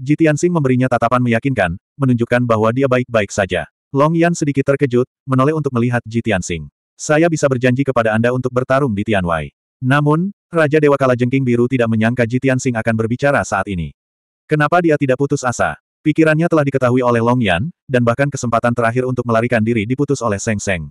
S1: Jitian Sing memberinya tatapan meyakinkan, menunjukkan bahwa dia baik-baik saja. Long Yan sedikit terkejut, menoleh untuk melihat Jitian Sing. Saya bisa berjanji kepada Anda untuk bertarung di Tianwei. Namun, Raja Dewa Kalajengking Biru tidak menyangka Jitian Sing akan berbicara saat ini. Kenapa dia tidak putus asa? Pikirannya telah diketahui oleh Long Yan, dan bahkan kesempatan terakhir untuk melarikan diri diputus oleh Seng Seng.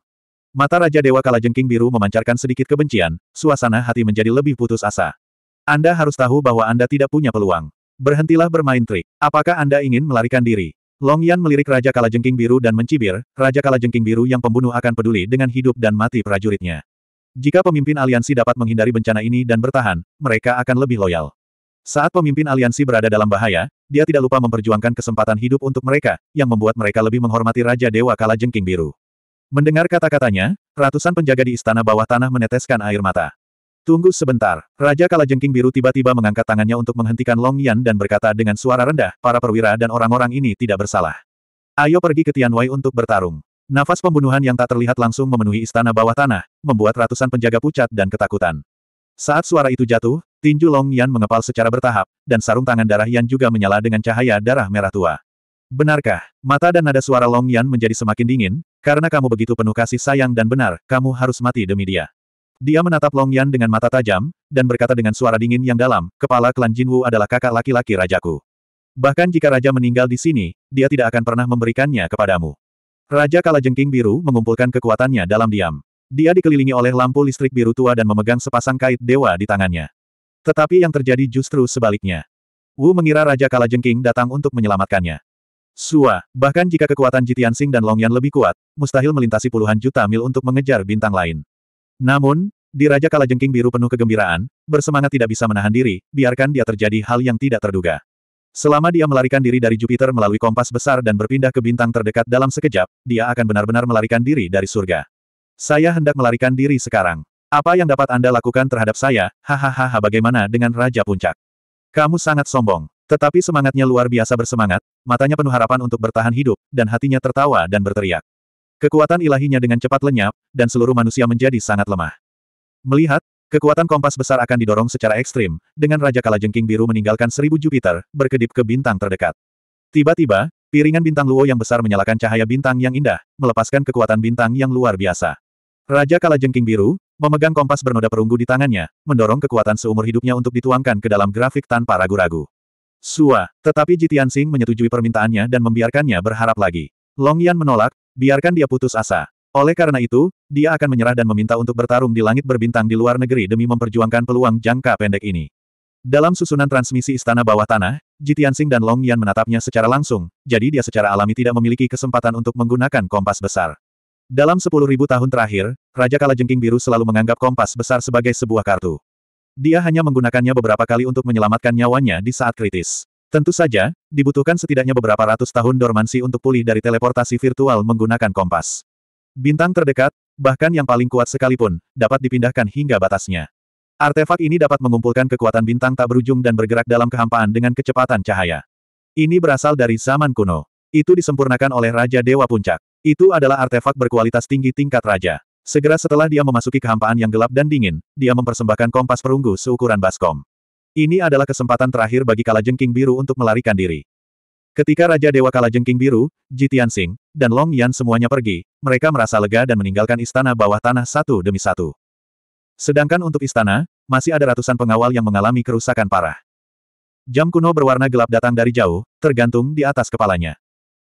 S1: Mata Raja Dewa Kala Jengking Biru memancarkan sedikit kebencian, suasana hati menjadi lebih putus asa. Anda harus tahu bahwa Anda tidak punya peluang. Berhentilah bermain trik. Apakah Anda ingin melarikan diri? Long Yan melirik Raja Kala Jengking Biru dan mencibir, Raja Kala Jengking Biru yang pembunuh akan peduli dengan hidup dan mati prajuritnya. Jika pemimpin aliansi dapat menghindari bencana ini dan bertahan, mereka akan lebih loyal. Saat pemimpin aliansi berada dalam bahaya, dia tidak lupa memperjuangkan kesempatan hidup untuk mereka, yang membuat mereka lebih menghormati Raja Dewa Kala Jengking Biru. Mendengar kata-katanya, ratusan penjaga di istana bawah tanah meneteskan air mata. Tunggu sebentar, Raja Kala Jengking Biru tiba-tiba mengangkat tangannya untuk menghentikan Long Yan dan berkata dengan suara rendah, para perwira dan orang-orang ini tidak bersalah. Ayo pergi ke Tianwei untuk bertarung. Nafas pembunuhan yang tak terlihat langsung memenuhi istana bawah tanah, membuat ratusan penjaga pucat dan ketakutan. Saat suara itu jatuh, tinju Long Yan mengepal secara bertahap, dan sarung tangan darah Yan juga menyala dengan cahaya darah merah tua. Benarkah, mata dan nada suara Long Yan menjadi semakin dingin, karena kamu begitu penuh kasih sayang dan benar, kamu harus mati demi dia. Dia menatap Long Yan dengan mata tajam, dan berkata dengan suara dingin yang dalam, kepala klan Jinwu adalah kakak laki-laki rajaku. Bahkan jika raja meninggal di sini, dia tidak akan pernah memberikannya kepadamu. Raja Kala Jengking Biru mengumpulkan kekuatannya dalam diam. Dia dikelilingi oleh lampu listrik biru tua dan memegang sepasang kait dewa di tangannya. Tetapi yang terjadi justru sebaliknya. Wu mengira Raja Kalajengking datang untuk menyelamatkannya. Sua, bahkan jika kekuatan Jitian Sing dan Longyan lebih kuat, mustahil melintasi puluhan juta mil untuk mengejar bintang lain. Namun, di Raja Kalajengking biru penuh kegembiraan, bersemangat tidak bisa menahan diri, biarkan dia terjadi hal yang tidak terduga. Selama dia melarikan diri dari Jupiter melalui kompas besar dan berpindah ke bintang terdekat dalam sekejap, dia akan benar-benar melarikan diri dari surga. Saya hendak melarikan diri sekarang. Apa yang dapat Anda lakukan terhadap saya? Hahaha bagaimana dengan Raja Puncak? Kamu sangat sombong. Tetapi semangatnya luar biasa bersemangat, matanya penuh harapan untuk bertahan hidup, dan hatinya tertawa dan berteriak. Kekuatan ilahinya dengan cepat lenyap, dan seluruh manusia menjadi sangat lemah. Melihat, kekuatan kompas besar akan didorong secara ekstrim, dengan Raja Kalajengking Biru meninggalkan seribu Jupiter, berkedip ke bintang terdekat. Tiba-tiba, piringan bintang Luo yang besar menyalakan cahaya bintang yang indah, melepaskan kekuatan bintang yang luar biasa. Raja Kalajengking Biru, memegang kompas bernoda perunggu di tangannya, mendorong kekuatan seumur hidupnya untuk dituangkan ke dalam grafik tanpa ragu-ragu. Sua, tetapi Jitian Sing menyetujui permintaannya dan membiarkannya berharap lagi. Long Yan menolak, biarkan dia putus asa. Oleh karena itu, dia akan menyerah dan meminta untuk bertarung di langit berbintang di luar negeri demi memperjuangkan peluang jangka pendek ini. Dalam susunan transmisi istana bawah tanah, Jitian Sing dan Long Yan menatapnya secara langsung, jadi dia secara alami tidak memiliki kesempatan untuk menggunakan kompas besar. Dalam 10.000 tahun terakhir, Raja Kalajengking Biru selalu menganggap kompas besar sebagai sebuah kartu. Dia hanya menggunakannya beberapa kali untuk menyelamatkan nyawanya di saat kritis. Tentu saja, dibutuhkan setidaknya beberapa ratus tahun dormansi untuk pulih dari teleportasi virtual menggunakan kompas. Bintang terdekat, bahkan yang paling kuat sekalipun, dapat dipindahkan hingga batasnya. Artefak ini dapat mengumpulkan kekuatan bintang tak berujung dan bergerak dalam kehampaan dengan kecepatan cahaya. Ini berasal dari zaman kuno. Itu disempurnakan oleh Raja Dewa Puncak. Itu adalah artefak berkualitas tinggi tingkat raja. Segera setelah dia memasuki kehampaan yang gelap dan dingin, dia mempersembahkan kompas perunggu seukuran baskom. Ini adalah kesempatan terakhir bagi Kalajengking Biru untuk melarikan diri. Ketika Raja Dewa Kalajengking Biru, Jitian Sing, dan Long Yan semuanya pergi, mereka merasa lega dan meninggalkan istana bawah tanah satu demi satu. Sedangkan untuk istana, masih ada ratusan pengawal yang mengalami kerusakan parah. Jam kuno berwarna gelap datang dari jauh, tergantung di atas kepalanya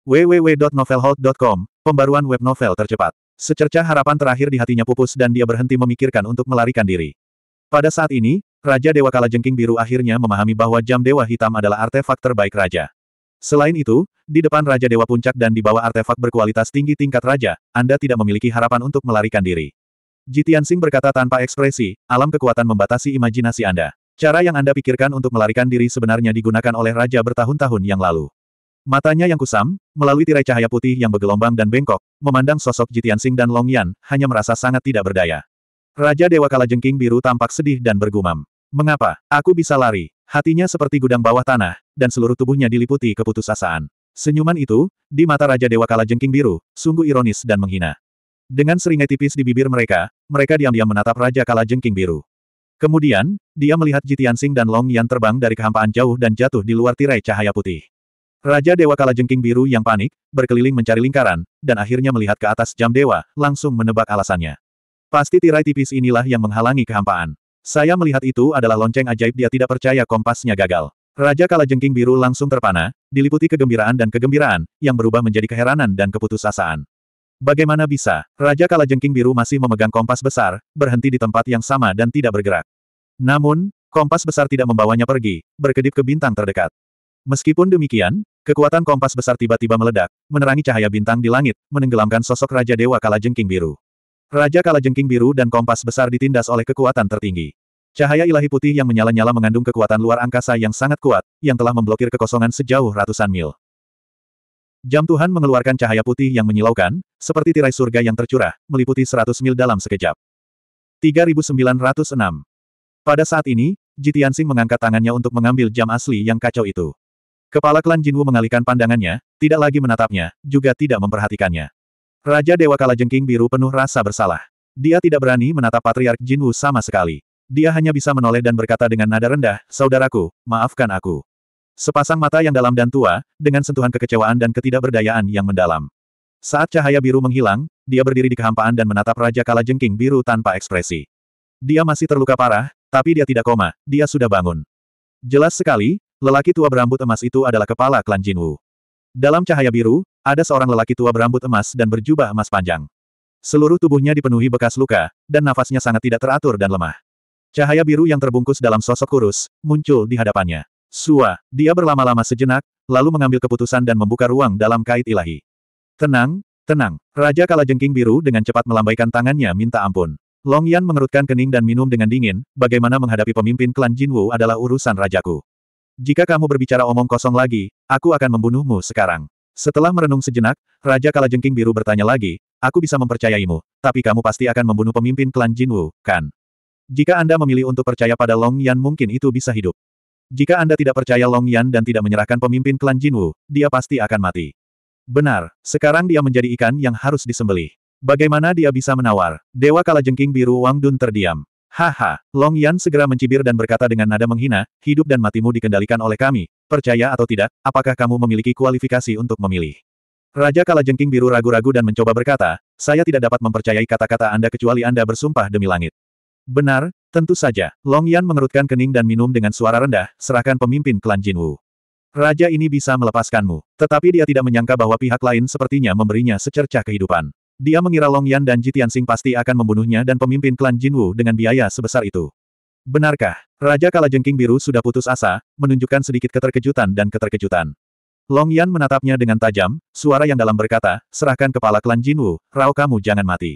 S1: www.novelhold.com, pembaruan web novel tercepat. Secerca harapan terakhir di hatinya pupus dan dia berhenti memikirkan untuk melarikan diri. Pada saat ini, Raja Dewa Kala Jengking Biru akhirnya memahami bahwa jam Dewa Hitam adalah artefak terbaik Raja. Selain itu, di depan Raja Dewa Puncak dan di bawah artefak berkualitas tinggi tingkat Raja, Anda tidak memiliki harapan untuk melarikan diri. Jitian Sing berkata tanpa ekspresi, alam kekuatan membatasi imajinasi Anda. Cara yang Anda pikirkan untuk melarikan diri sebenarnya digunakan oleh Raja bertahun-tahun yang lalu. Matanya yang kusam, melalui tirai cahaya putih yang bergelombang dan bengkok, memandang sosok Jitiansing dan Long Yan, hanya merasa sangat tidak berdaya. Raja Dewa Kala Jengking Biru tampak sedih dan bergumam. Mengapa? Aku bisa lari. Hatinya seperti gudang bawah tanah, dan seluruh tubuhnya diliputi keputusasaan. Senyuman itu, di mata Raja Dewa Kala Jengking Biru, sungguh ironis dan menghina. Dengan seringai tipis di bibir mereka, mereka diam-diam menatap Raja Kala Jengking Biru. Kemudian, dia melihat Jitiansing dan Long Yan terbang dari kehampaan jauh dan jatuh di luar tirai cahaya putih. Raja Dewa Kalajengking Biru yang panik, berkeliling mencari lingkaran, dan akhirnya melihat ke atas jam dewa, langsung menebak alasannya. Pasti tirai tipis inilah yang menghalangi kehampaan. Saya melihat itu adalah lonceng ajaib dia tidak percaya kompasnya gagal. Raja Kalajengking Biru langsung terpana, diliputi kegembiraan dan kegembiraan, yang berubah menjadi keheranan dan keputusasaan. Bagaimana bisa, Raja Kalajengking Biru masih memegang kompas besar, berhenti di tempat yang sama dan tidak bergerak. Namun, kompas besar tidak membawanya pergi, berkedip ke bintang terdekat. Meskipun demikian, kekuatan kompas besar tiba-tiba meledak, menerangi cahaya bintang di langit, menenggelamkan sosok Raja Dewa kala jengking Biru. Raja kala jengking Biru dan kompas besar ditindas oleh kekuatan tertinggi. Cahaya ilahi putih yang menyala-nyala mengandung kekuatan luar angkasa yang sangat kuat, yang telah memblokir kekosongan sejauh ratusan mil. Jam Tuhan mengeluarkan cahaya putih yang menyilaukan, seperti tirai surga yang tercurah, meliputi 100 mil dalam sekejap. 3906 Pada saat ini, Jitian Jitiansing mengangkat tangannya untuk mengambil jam asli yang kacau itu. Kepala klan Jinwu mengalihkan pandangannya, tidak lagi menatapnya, juga tidak memperhatikannya. Raja Dewa Kalajengking biru penuh rasa bersalah. Dia tidak berani menatap Patriark Jinwu sama sekali. Dia hanya bisa menoleh dan berkata dengan nada rendah, Saudaraku, maafkan aku. Sepasang mata yang dalam dan tua, dengan sentuhan kekecewaan dan ketidakberdayaan yang mendalam. Saat cahaya biru menghilang, dia berdiri di kehampaan dan menatap Raja Kalajengking biru tanpa ekspresi. Dia masih terluka parah, tapi dia tidak koma, dia sudah bangun. Jelas sekali, Lelaki tua berambut emas itu adalah kepala klan Jinwu. Dalam cahaya biru, ada seorang lelaki tua berambut emas dan berjubah emas panjang. Seluruh tubuhnya dipenuhi bekas luka, dan nafasnya sangat tidak teratur dan lemah. Cahaya biru yang terbungkus dalam sosok kurus, muncul di hadapannya. Sua, dia berlama-lama sejenak, lalu mengambil keputusan dan membuka ruang dalam kait ilahi. Tenang, tenang. Raja Kalajengking Biru dengan cepat melambaikan tangannya minta ampun. Long Yan mengerutkan kening dan minum dengan dingin, bagaimana menghadapi pemimpin klan Jinwu adalah urusan rajaku. Jika kamu berbicara omong kosong lagi, aku akan membunuhmu sekarang. Setelah merenung sejenak, Raja Kalajengking Biru bertanya lagi, aku bisa mempercayaimu, tapi kamu pasti akan membunuh pemimpin klan Jinwu, kan? Jika Anda memilih untuk percaya pada Long Yan mungkin itu bisa hidup. Jika Anda tidak percaya Long Yan dan tidak menyerahkan pemimpin klan Jinwu, dia pasti akan mati. Benar, sekarang dia menjadi ikan yang harus disembelih. Bagaimana dia bisa menawar? Dewa Kalajengking Biru Wang Dun terdiam. Haha, Long Yan segera mencibir dan berkata dengan nada menghina, hidup dan matimu dikendalikan oleh kami, percaya atau tidak, apakah kamu memiliki kualifikasi untuk memilih? Raja Kalajengking Biru ragu-ragu dan mencoba berkata, saya tidak dapat mempercayai kata-kata Anda kecuali Anda bersumpah demi langit. Benar, tentu saja, Long Yan mengerutkan kening dan minum dengan suara rendah, serahkan pemimpin klan Jin Wu. Raja ini bisa melepaskanmu, tetapi dia tidak menyangka bahwa pihak lain sepertinya memberinya secercah kehidupan. Dia mengira Long Yan dan Jitian Sing pasti akan membunuhnya dan pemimpin klan Jin Wu dengan biaya sebesar itu. Benarkah? Raja Kalajengking Biru sudah putus asa, menunjukkan sedikit keterkejutan dan keterkejutan. Long Yan menatapnya dengan tajam, suara yang dalam berkata, serahkan kepala klan Jinwu, rao kamu jangan mati.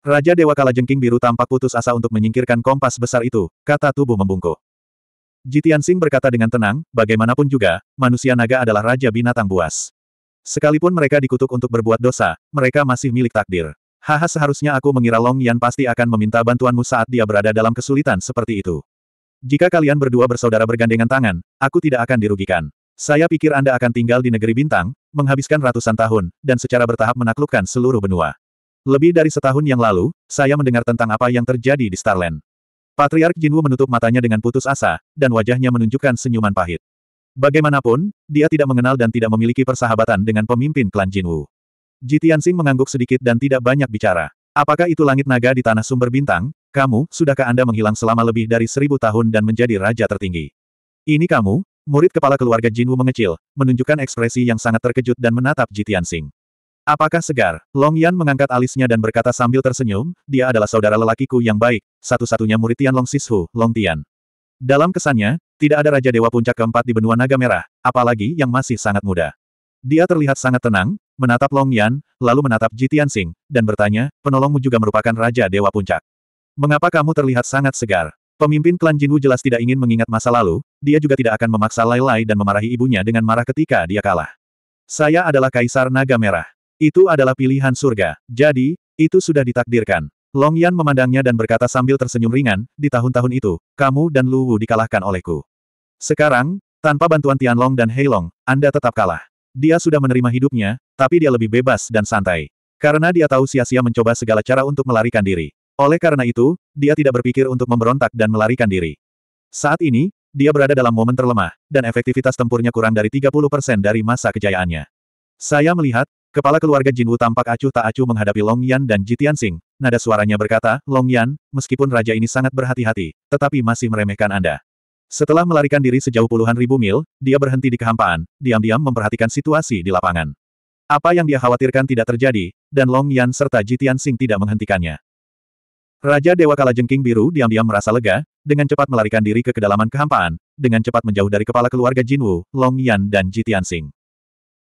S1: Raja Dewa Kalajengking Biru tampak putus asa untuk menyingkirkan kompas besar itu, kata tubuh membungkuk. Jitian Sing berkata dengan tenang, bagaimanapun juga, manusia naga adalah raja binatang buas. Sekalipun mereka dikutuk untuk berbuat dosa, mereka masih milik takdir. Haha seharusnya aku mengira Long Yan pasti akan meminta bantuanmu saat dia berada dalam kesulitan seperti itu. Jika kalian berdua bersaudara bergandengan tangan, aku tidak akan dirugikan. Saya pikir Anda akan tinggal di negeri bintang, menghabiskan ratusan tahun, dan secara bertahap menaklukkan seluruh benua. Lebih dari setahun yang lalu, saya mendengar tentang apa yang terjadi di Starland. Patriark Jinwu menutup matanya dengan putus asa, dan wajahnya menunjukkan senyuman pahit. Bagaimanapun, dia tidak mengenal dan tidak memiliki persahabatan dengan pemimpin klan Jinwu. Jitiansing mengangguk sedikit dan tidak banyak bicara. Apakah itu langit naga di tanah sumber bintang? Kamu, sudahkah Anda menghilang selama lebih dari seribu tahun dan menjadi raja tertinggi? Ini kamu? Murid kepala keluarga Jinwu mengecil, menunjukkan ekspresi yang sangat terkejut dan menatap Jitiansing. Apakah segar? Long Yan mengangkat alisnya dan berkata sambil tersenyum, dia adalah saudara lelakiku yang baik, satu-satunya murid Tian Long Sishu, Long Tian. Dalam kesannya, tidak ada Raja Dewa Puncak keempat di benua naga merah, apalagi yang masih sangat muda. Dia terlihat sangat tenang, menatap Long Yan, lalu menatap Jitian Sing, dan bertanya, penolongmu juga merupakan Raja Dewa Puncak. Mengapa kamu terlihat sangat segar? Pemimpin klan Jinwu jelas tidak ingin mengingat masa lalu, dia juga tidak akan memaksa Lai Lai dan memarahi ibunya dengan marah ketika dia kalah. Saya adalah Kaisar Naga Merah. Itu adalah pilihan surga, jadi, itu sudah ditakdirkan. Long Yan memandangnya dan berkata sambil tersenyum ringan, di tahun-tahun itu, kamu dan Lu Wu dikalahkan olehku. Sekarang, tanpa bantuan Tian Long dan Heilong, Anda tetap kalah. Dia sudah menerima hidupnya, tapi dia lebih bebas dan santai. Karena dia tahu sia-sia mencoba segala cara untuk melarikan diri. Oleh karena itu, dia tidak berpikir untuk memberontak dan melarikan diri. Saat ini, dia berada dalam momen terlemah, dan efektivitas tempurnya kurang dari 30% dari masa kejayaannya. Saya melihat, kepala keluarga Jin Wu tampak acuh tak acuh menghadapi Long Yan dan Ji Tianxing, nada suaranya berkata, Long Yan, meskipun raja ini sangat berhati-hati, tetapi masih meremehkan Anda. Setelah melarikan diri sejauh puluhan ribu mil, dia berhenti di kehampaan, diam-diam memperhatikan situasi di lapangan. Apa yang dia khawatirkan tidak terjadi, dan Long Yan serta Jitian Sing tidak menghentikannya. Raja Dewa Kalajengking Biru diam-diam merasa lega, dengan cepat melarikan diri ke kedalaman kehampaan, dengan cepat menjauh dari kepala keluarga Jinwu, Long Yan dan Jitian Sing.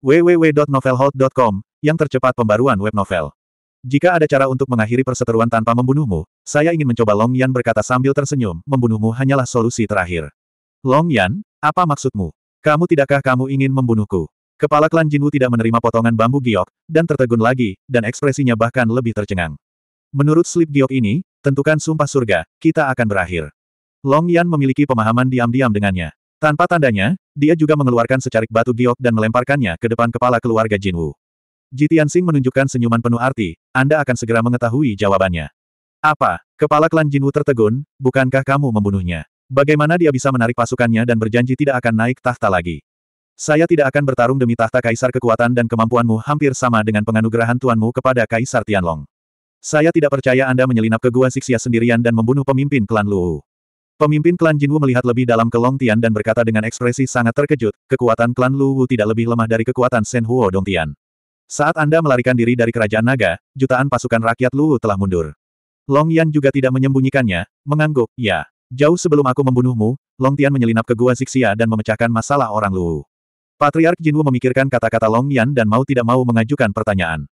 S1: www.novelhot.com, yang tercepat pembaruan web novel. Jika ada cara untuk mengakhiri perseteruan tanpa membunuhmu, saya ingin mencoba Long Yan berkata sambil tersenyum, membunuhmu hanyalah solusi terakhir. Long Yan, apa maksudmu? Kamu tidakkah kamu ingin membunuhku? Kepala klan Jinwu tidak menerima potongan bambu giok, dan tertegun lagi, dan ekspresinya bahkan lebih tercengang. Menurut slip giok ini, tentukan sumpah surga, kita akan berakhir. Long Yan memiliki pemahaman diam-diam dengannya. Tanpa tandanya, dia juga mengeluarkan secarik batu giok dan melemparkannya ke depan kepala keluarga Jinwu. Jitian Sing menunjukkan senyuman penuh arti, Anda akan segera mengetahui jawabannya. Apa? Kepala klan Jinwu tertegun, bukankah kamu membunuhnya? Bagaimana dia bisa menarik pasukannya dan berjanji tidak akan naik tahta lagi? Saya tidak akan bertarung demi tahta kaisar kekuatan dan kemampuanmu hampir sama dengan penganugerahan tuanmu kepada kaisar Tianlong. Saya tidak percaya Anda menyelinap ke Gua Siksia sendirian dan membunuh pemimpin klan Luwu. Pemimpin klan Jinwu melihat lebih dalam ke Long Tian dan berkata dengan ekspresi sangat terkejut, kekuatan klan Luwu tidak lebih lemah dari kekuatan Shen Huo Dong Tian. Saat Anda melarikan diri dari kerajaan naga, jutaan pasukan rakyat Luwu telah mundur. Long Yan juga tidak menyembunyikannya, mengangguk, ya. Jauh sebelum aku membunuhmu, Long Tian menyelinap ke gua Zixia dan memecahkan masalah orang Luwu. Patriark Jinwu memikirkan kata-kata Long Yan dan mau tidak mau mengajukan pertanyaan.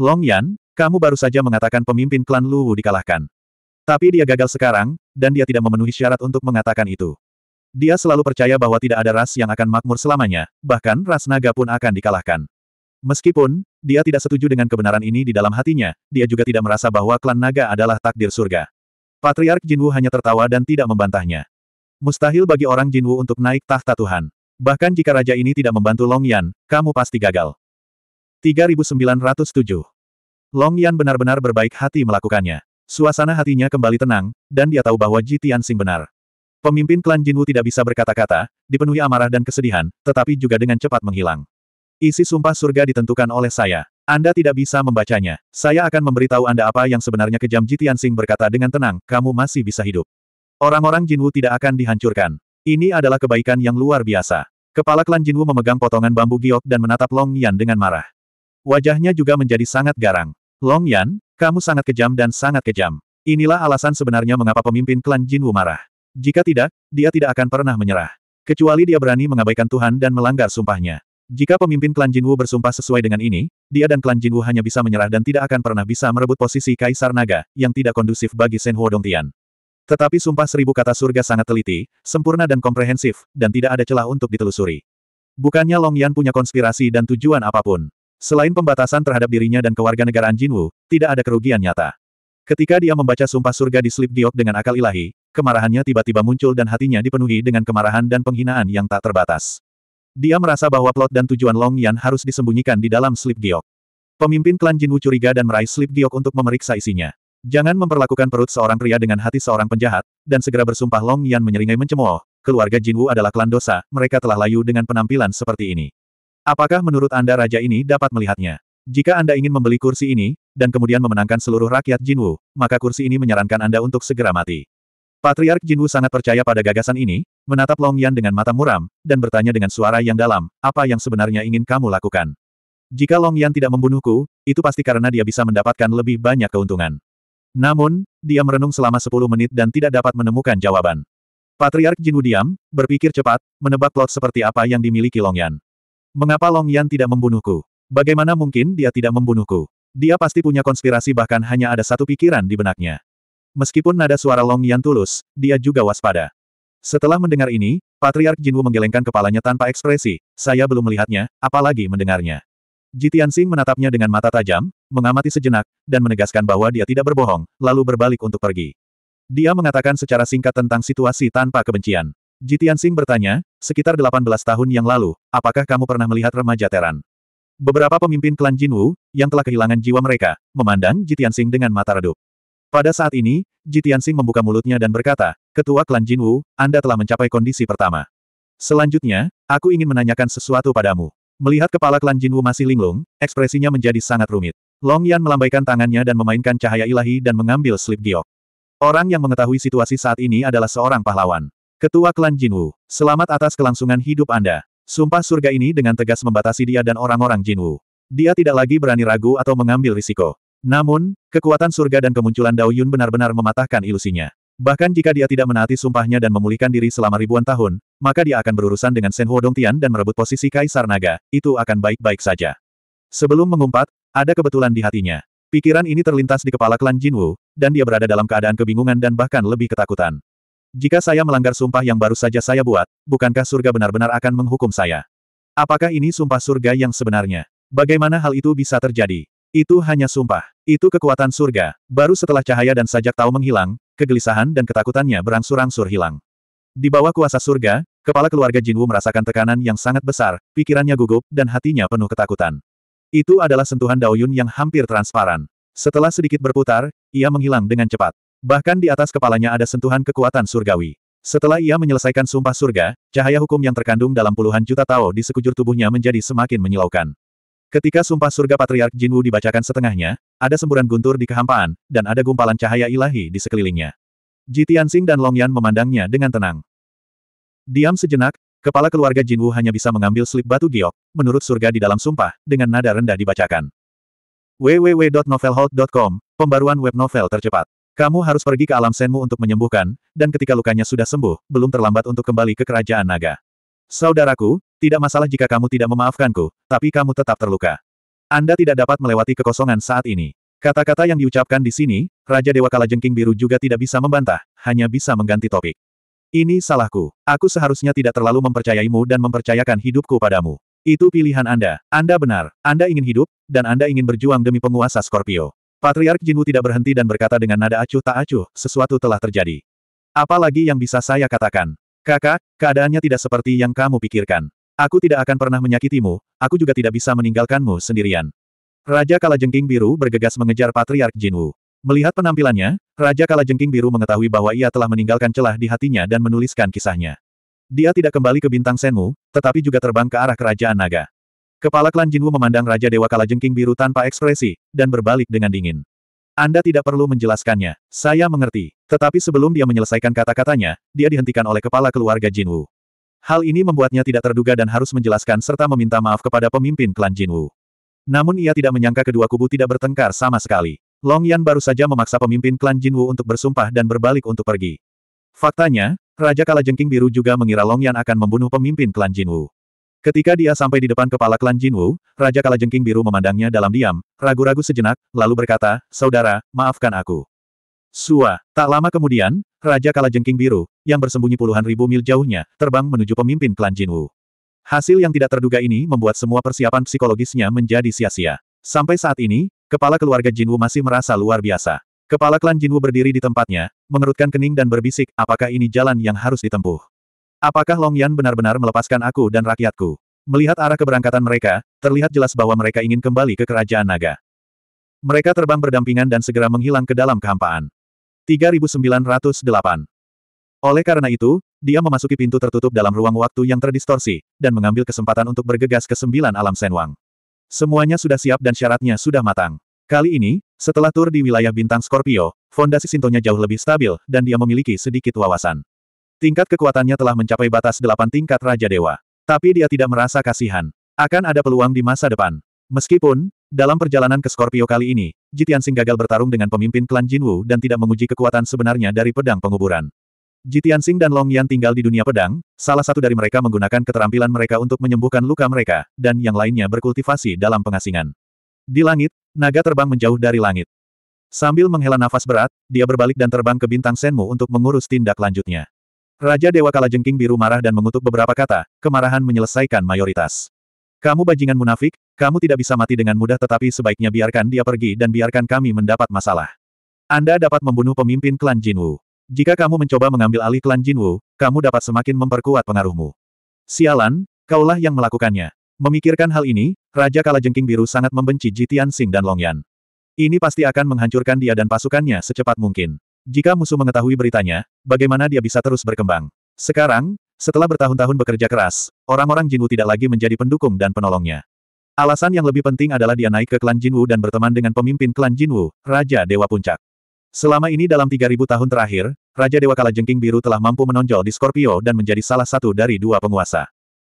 S1: Long Yan, kamu baru saja mengatakan pemimpin klan Luwu dikalahkan. Tapi dia gagal sekarang, dan dia tidak memenuhi syarat untuk mengatakan itu. Dia selalu percaya bahwa tidak ada ras yang akan makmur selamanya, bahkan ras naga pun akan dikalahkan. Meskipun, dia tidak setuju dengan kebenaran ini di dalam hatinya, dia juga tidak merasa bahwa klan naga adalah takdir surga. Patriark Jinwu hanya tertawa dan tidak membantahnya. Mustahil bagi orang Jinwu untuk naik tahta Tuhan. Bahkan jika raja ini tidak membantu Long Yan, kamu pasti gagal. 3907 Long Yan benar-benar berbaik hati melakukannya. Suasana hatinya kembali tenang, dan dia tahu bahwa Ji Tianxing benar. Pemimpin klan Jinwu tidak bisa berkata-kata, dipenuhi amarah dan kesedihan, tetapi juga dengan cepat menghilang. Isi sumpah surga ditentukan oleh saya. Anda tidak bisa membacanya. Saya akan memberitahu Anda apa yang sebenarnya kejam Jitian Sing berkata dengan tenang, kamu masih bisa hidup. Orang-orang Jinwu tidak akan dihancurkan. Ini adalah kebaikan yang luar biasa. Kepala klan Jinwu memegang potongan bambu giok dan menatap Long Yan dengan marah. Wajahnya juga menjadi sangat garang. Long Yan, kamu sangat kejam dan sangat kejam. Inilah alasan sebenarnya mengapa pemimpin klan Jinwu marah. Jika tidak, dia tidak akan pernah menyerah. Kecuali dia berani mengabaikan Tuhan dan melanggar sumpahnya. Jika pemimpin klan Jinwu bersumpah sesuai dengan ini, dia dan klan Jinwu hanya bisa menyerah dan tidak akan pernah bisa merebut posisi Kaisar Naga, yang tidak kondusif bagi Shen Tian. Tetapi sumpah seribu kata surga sangat teliti, sempurna dan komprehensif, dan tidak ada celah untuk ditelusuri. Bukannya Long Yan punya konspirasi dan tujuan apapun. Selain pembatasan terhadap dirinya dan kewarganegaraan Jinwu, tidak ada kerugian nyata. Ketika dia membaca sumpah surga di Slip Giok dengan akal ilahi, kemarahannya tiba-tiba muncul dan hatinya dipenuhi dengan kemarahan dan penghinaan yang tak terbatas. Dia merasa bahwa plot dan tujuan Long Yan harus disembunyikan di dalam slip giok. Pemimpin klan Jinwu curiga dan meraih slip giok untuk memeriksa isinya. Jangan memperlakukan perut seorang pria dengan hati seorang penjahat, dan segera bersumpah Long Yan menyeringai mencemooh, keluarga Jinwu adalah klan dosa, mereka telah layu dengan penampilan seperti ini. Apakah menurut Anda raja ini dapat melihatnya? Jika Anda ingin membeli kursi ini, dan kemudian memenangkan seluruh rakyat Jinwu, maka kursi ini menyarankan Anda untuk segera mati. Patriark Jinwu sangat percaya pada gagasan ini, menatap Long Yan dengan mata muram, dan bertanya dengan suara yang dalam, apa yang sebenarnya ingin kamu lakukan? Jika Long Yan tidak membunuhku, itu pasti karena dia bisa mendapatkan lebih banyak keuntungan. Namun, dia merenung selama 10 menit dan tidak dapat menemukan jawaban. Patriark Jinwu diam, berpikir cepat, menebak plot seperti apa yang dimiliki Long Yan. Mengapa Long Yan tidak membunuhku? Bagaimana mungkin dia tidak membunuhku? Dia pasti punya konspirasi bahkan hanya ada satu pikiran di benaknya. Meskipun nada suara Long Yan tulus, dia juga waspada. Setelah mendengar ini, Patriark Jinwu menggelengkan kepalanya tanpa ekspresi, saya belum melihatnya, apalagi mendengarnya. Jitian Sing menatapnya dengan mata tajam, mengamati sejenak, dan menegaskan bahwa dia tidak berbohong, lalu berbalik untuk pergi. Dia mengatakan secara singkat tentang situasi tanpa kebencian. Jitian Sing bertanya, sekitar 18 tahun yang lalu, apakah kamu pernah melihat remaja Teran? Beberapa pemimpin klan Jinwu, yang telah kehilangan jiwa mereka, memandang Jitian Sing dengan mata redup. Pada saat ini, Ji Tianxing membuka mulutnya dan berkata, Ketua Klan Jinwu, Anda telah mencapai kondisi pertama. Selanjutnya, aku ingin menanyakan sesuatu padamu. Melihat kepala klan Jinwu masih linglung, ekspresinya menjadi sangat rumit. Long Yan melambaikan tangannya dan memainkan cahaya ilahi dan mengambil slip giok. Orang yang mengetahui situasi saat ini adalah seorang pahlawan. Ketua klan Jinwu, selamat atas kelangsungan hidup Anda. Sumpah surga ini dengan tegas membatasi dia dan orang-orang Jinwu. Dia tidak lagi berani ragu atau mengambil risiko. Namun, kekuatan surga dan kemunculan Dao Yun benar-benar mematahkan ilusinya. Bahkan jika dia tidak menaati sumpahnya dan memulihkan diri selama ribuan tahun, maka dia akan berurusan dengan Shen Huo Tian dan merebut posisi Kaisar Naga, itu akan baik-baik saja. Sebelum mengumpat, ada kebetulan di hatinya. Pikiran ini terlintas di kepala klan Jin Wu, dan dia berada dalam keadaan kebingungan dan bahkan lebih ketakutan. Jika saya melanggar sumpah yang baru saja saya buat, bukankah surga benar-benar akan menghukum saya? Apakah ini sumpah surga yang sebenarnya? Bagaimana hal itu bisa terjadi? Itu hanya sumpah. Itu kekuatan surga. Baru setelah cahaya dan sajak tahu menghilang, kegelisahan dan ketakutannya berangsur-angsur hilang. Di bawah kuasa surga, kepala keluarga Jinwu merasakan tekanan yang sangat besar, pikirannya gugup, dan hatinya penuh ketakutan. Itu adalah sentuhan Daoyun yang hampir transparan. Setelah sedikit berputar, ia menghilang dengan cepat. Bahkan di atas kepalanya ada sentuhan kekuatan surgawi. Setelah ia menyelesaikan sumpah surga, cahaya hukum yang terkandung dalam puluhan juta tao di sekujur tubuhnya menjadi semakin menyilaukan. Ketika sumpah surga patriark Jinwu dibacakan setengahnya, ada semburan guntur di kehampaan, dan ada gumpalan cahaya ilahi di sekelilingnya. Ji Tianxing dan Long Yan memandangnya dengan tenang. Diam sejenak, kepala keluarga Jinwu hanya bisa mengambil slip batu giok, menurut surga di dalam sumpah, dengan nada rendah dibacakan. www.novelhold.com, pembaruan web novel tercepat. Kamu harus pergi ke alam senmu untuk menyembuhkan, dan ketika lukanya sudah sembuh, belum terlambat untuk kembali ke kerajaan naga. Saudaraku, tidak masalah jika kamu tidak memaafkanku, tapi kamu tetap terluka. Anda tidak dapat melewati kekosongan saat ini. Kata-kata yang diucapkan di sini, Raja Dewa Kalajengking Biru juga tidak bisa membantah, hanya bisa mengganti topik. Ini salahku. Aku seharusnya tidak terlalu mempercayaimu dan mempercayakan hidupku padamu. Itu pilihan Anda. Anda benar. Anda ingin hidup, dan Anda ingin berjuang demi penguasa Scorpio. Patriark Jinwu tidak berhenti dan berkata dengan nada acuh tak acuh, sesuatu telah terjadi. Apalagi yang bisa saya katakan? Kakak, keadaannya tidak seperti yang kamu pikirkan. Aku tidak akan pernah menyakitimu, aku juga tidak bisa meninggalkanmu sendirian. Raja Kalajengking Biru bergegas mengejar Patriark Jinwu. Melihat penampilannya, Raja Kalajengking Biru mengetahui bahwa ia telah meninggalkan celah di hatinya dan menuliskan kisahnya. Dia tidak kembali ke bintang Senmu, tetapi juga terbang ke arah kerajaan naga. Kepala klan Jinwu memandang Raja Dewa Kalajengking Biru tanpa ekspresi, dan berbalik dengan dingin. Anda tidak perlu menjelaskannya, saya mengerti. Tetapi sebelum dia menyelesaikan kata-katanya, dia dihentikan oleh kepala keluarga Jinwu. Hal ini membuatnya tidak terduga dan harus menjelaskan serta meminta maaf kepada pemimpin klan Jinwu. Namun ia tidak menyangka kedua kubu tidak bertengkar sama sekali. Long Yan baru saja memaksa pemimpin klan Jinwu untuk bersumpah dan berbalik untuk pergi. Faktanya, Raja Kalajengking Biru juga mengira Long Yan akan membunuh pemimpin klan Jinwu. Ketika dia sampai di depan kepala klan Jinwu, Raja Kalajengking Biru memandangnya dalam diam, ragu-ragu sejenak, lalu berkata, Saudara, maafkan aku. Sua. Tak lama kemudian, Raja Kalajengking Biru, yang bersembunyi puluhan ribu mil jauhnya, terbang menuju pemimpin klan Jinwu. Hasil yang tidak terduga ini membuat semua persiapan psikologisnya menjadi sia-sia. Sampai saat ini, kepala keluarga Jinwu masih merasa luar biasa. Kepala klan Jinwu berdiri di tempatnya, mengerutkan kening dan berbisik, apakah ini jalan yang harus ditempuh? Apakah Long Yan benar-benar melepaskan aku dan rakyatku? Melihat arah keberangkatan mereka, terlihat jelas bahwa mereka ingin kembali ke kerajaan naga. Mereka terbang berdampingan dan segera menghilang ke dalam kehampaan. 3908. Oleh karena itu, dia memasuki pintu tertutup dalam ruang waktu yang terdistorsi, dan mengambil kesempatan untuk bergegas ke sembilan alam Senwang. Semuanya sudah siap dan syaratnya sudah matang. Kali ini, setelah tur di wilayah bintang Scorpio, fondasi Sintonya jauh lebih stabil, dan dia memiliki sedikit wawasan. Tingkat kekuatannya telah mencapai batas delapan tingkat Raja Dewa. Tapi dia tidak merasa kasihan. Akan ada peluang di masa depan. Meskipun, dalam perjalanan ke Scorpio kali ini, Jitian Sing gagal bertarung dengan pemimpin klan Jinwu dan tidak menguji kekuatan sebenarnya dari pedang penguburan. Jitian Sing dan Long Yan tinggal di dunia pedang, salah satu dari mereka menggunakan keterampilan mereka untuk menyembuhkan luka mereka, dan yang lainnya berkultivasi dalam pengasingan. Di langit, naga terbang menjauh dari langit. Sambil menghela nafas berat, dia berbalik dan terbang ke bintang Senmu untuk mengurus tindak lanjutnya. Raja Dewa Kalajengking biru marah dan mengutuk beberapa kata, kemarahan menyelesaikan mayoritas. Kamu bajingan munafik, kamu tidak bisa mati dengan mudah tetapi sebaiknya biarkan dia pergi dan biarkan kami mendapat masalah. Anda dapat membunuh pemimpin klan Jinwu. Jika kamu mencoba mengambil alih klan Jinwu, kamu dapat semakin memperkuat pengaruhmu. Sialan, kaulah yang melakukannya. Memikirkan hal ini, Raja Kalajengking Biru sangat membenci Jitian Sing dan Longyan. Ini pasti akan menghancurkan dia dan pasukannya secepat mungkin. Jika musuh mengetahui beritanya, bagaimana dia bisa terus berkembang? Sekarang, setelah bertahun-tahun bekerja keras, orang-orang Jinwu tidak lagi menjadi pendukung dan penolongnya. Alasan yang lebih penting adalah dia naik ke klan Jinwu dan berteman dengan pemimpin klan Jinwu, Raja Dewa Puncak. Selama ini dalam 3000 tahun terakhir, Raja Dewa Kalajengking Biru telah mampu menonjol di Scorpio dan menjadi salah satu dari dua penguasa.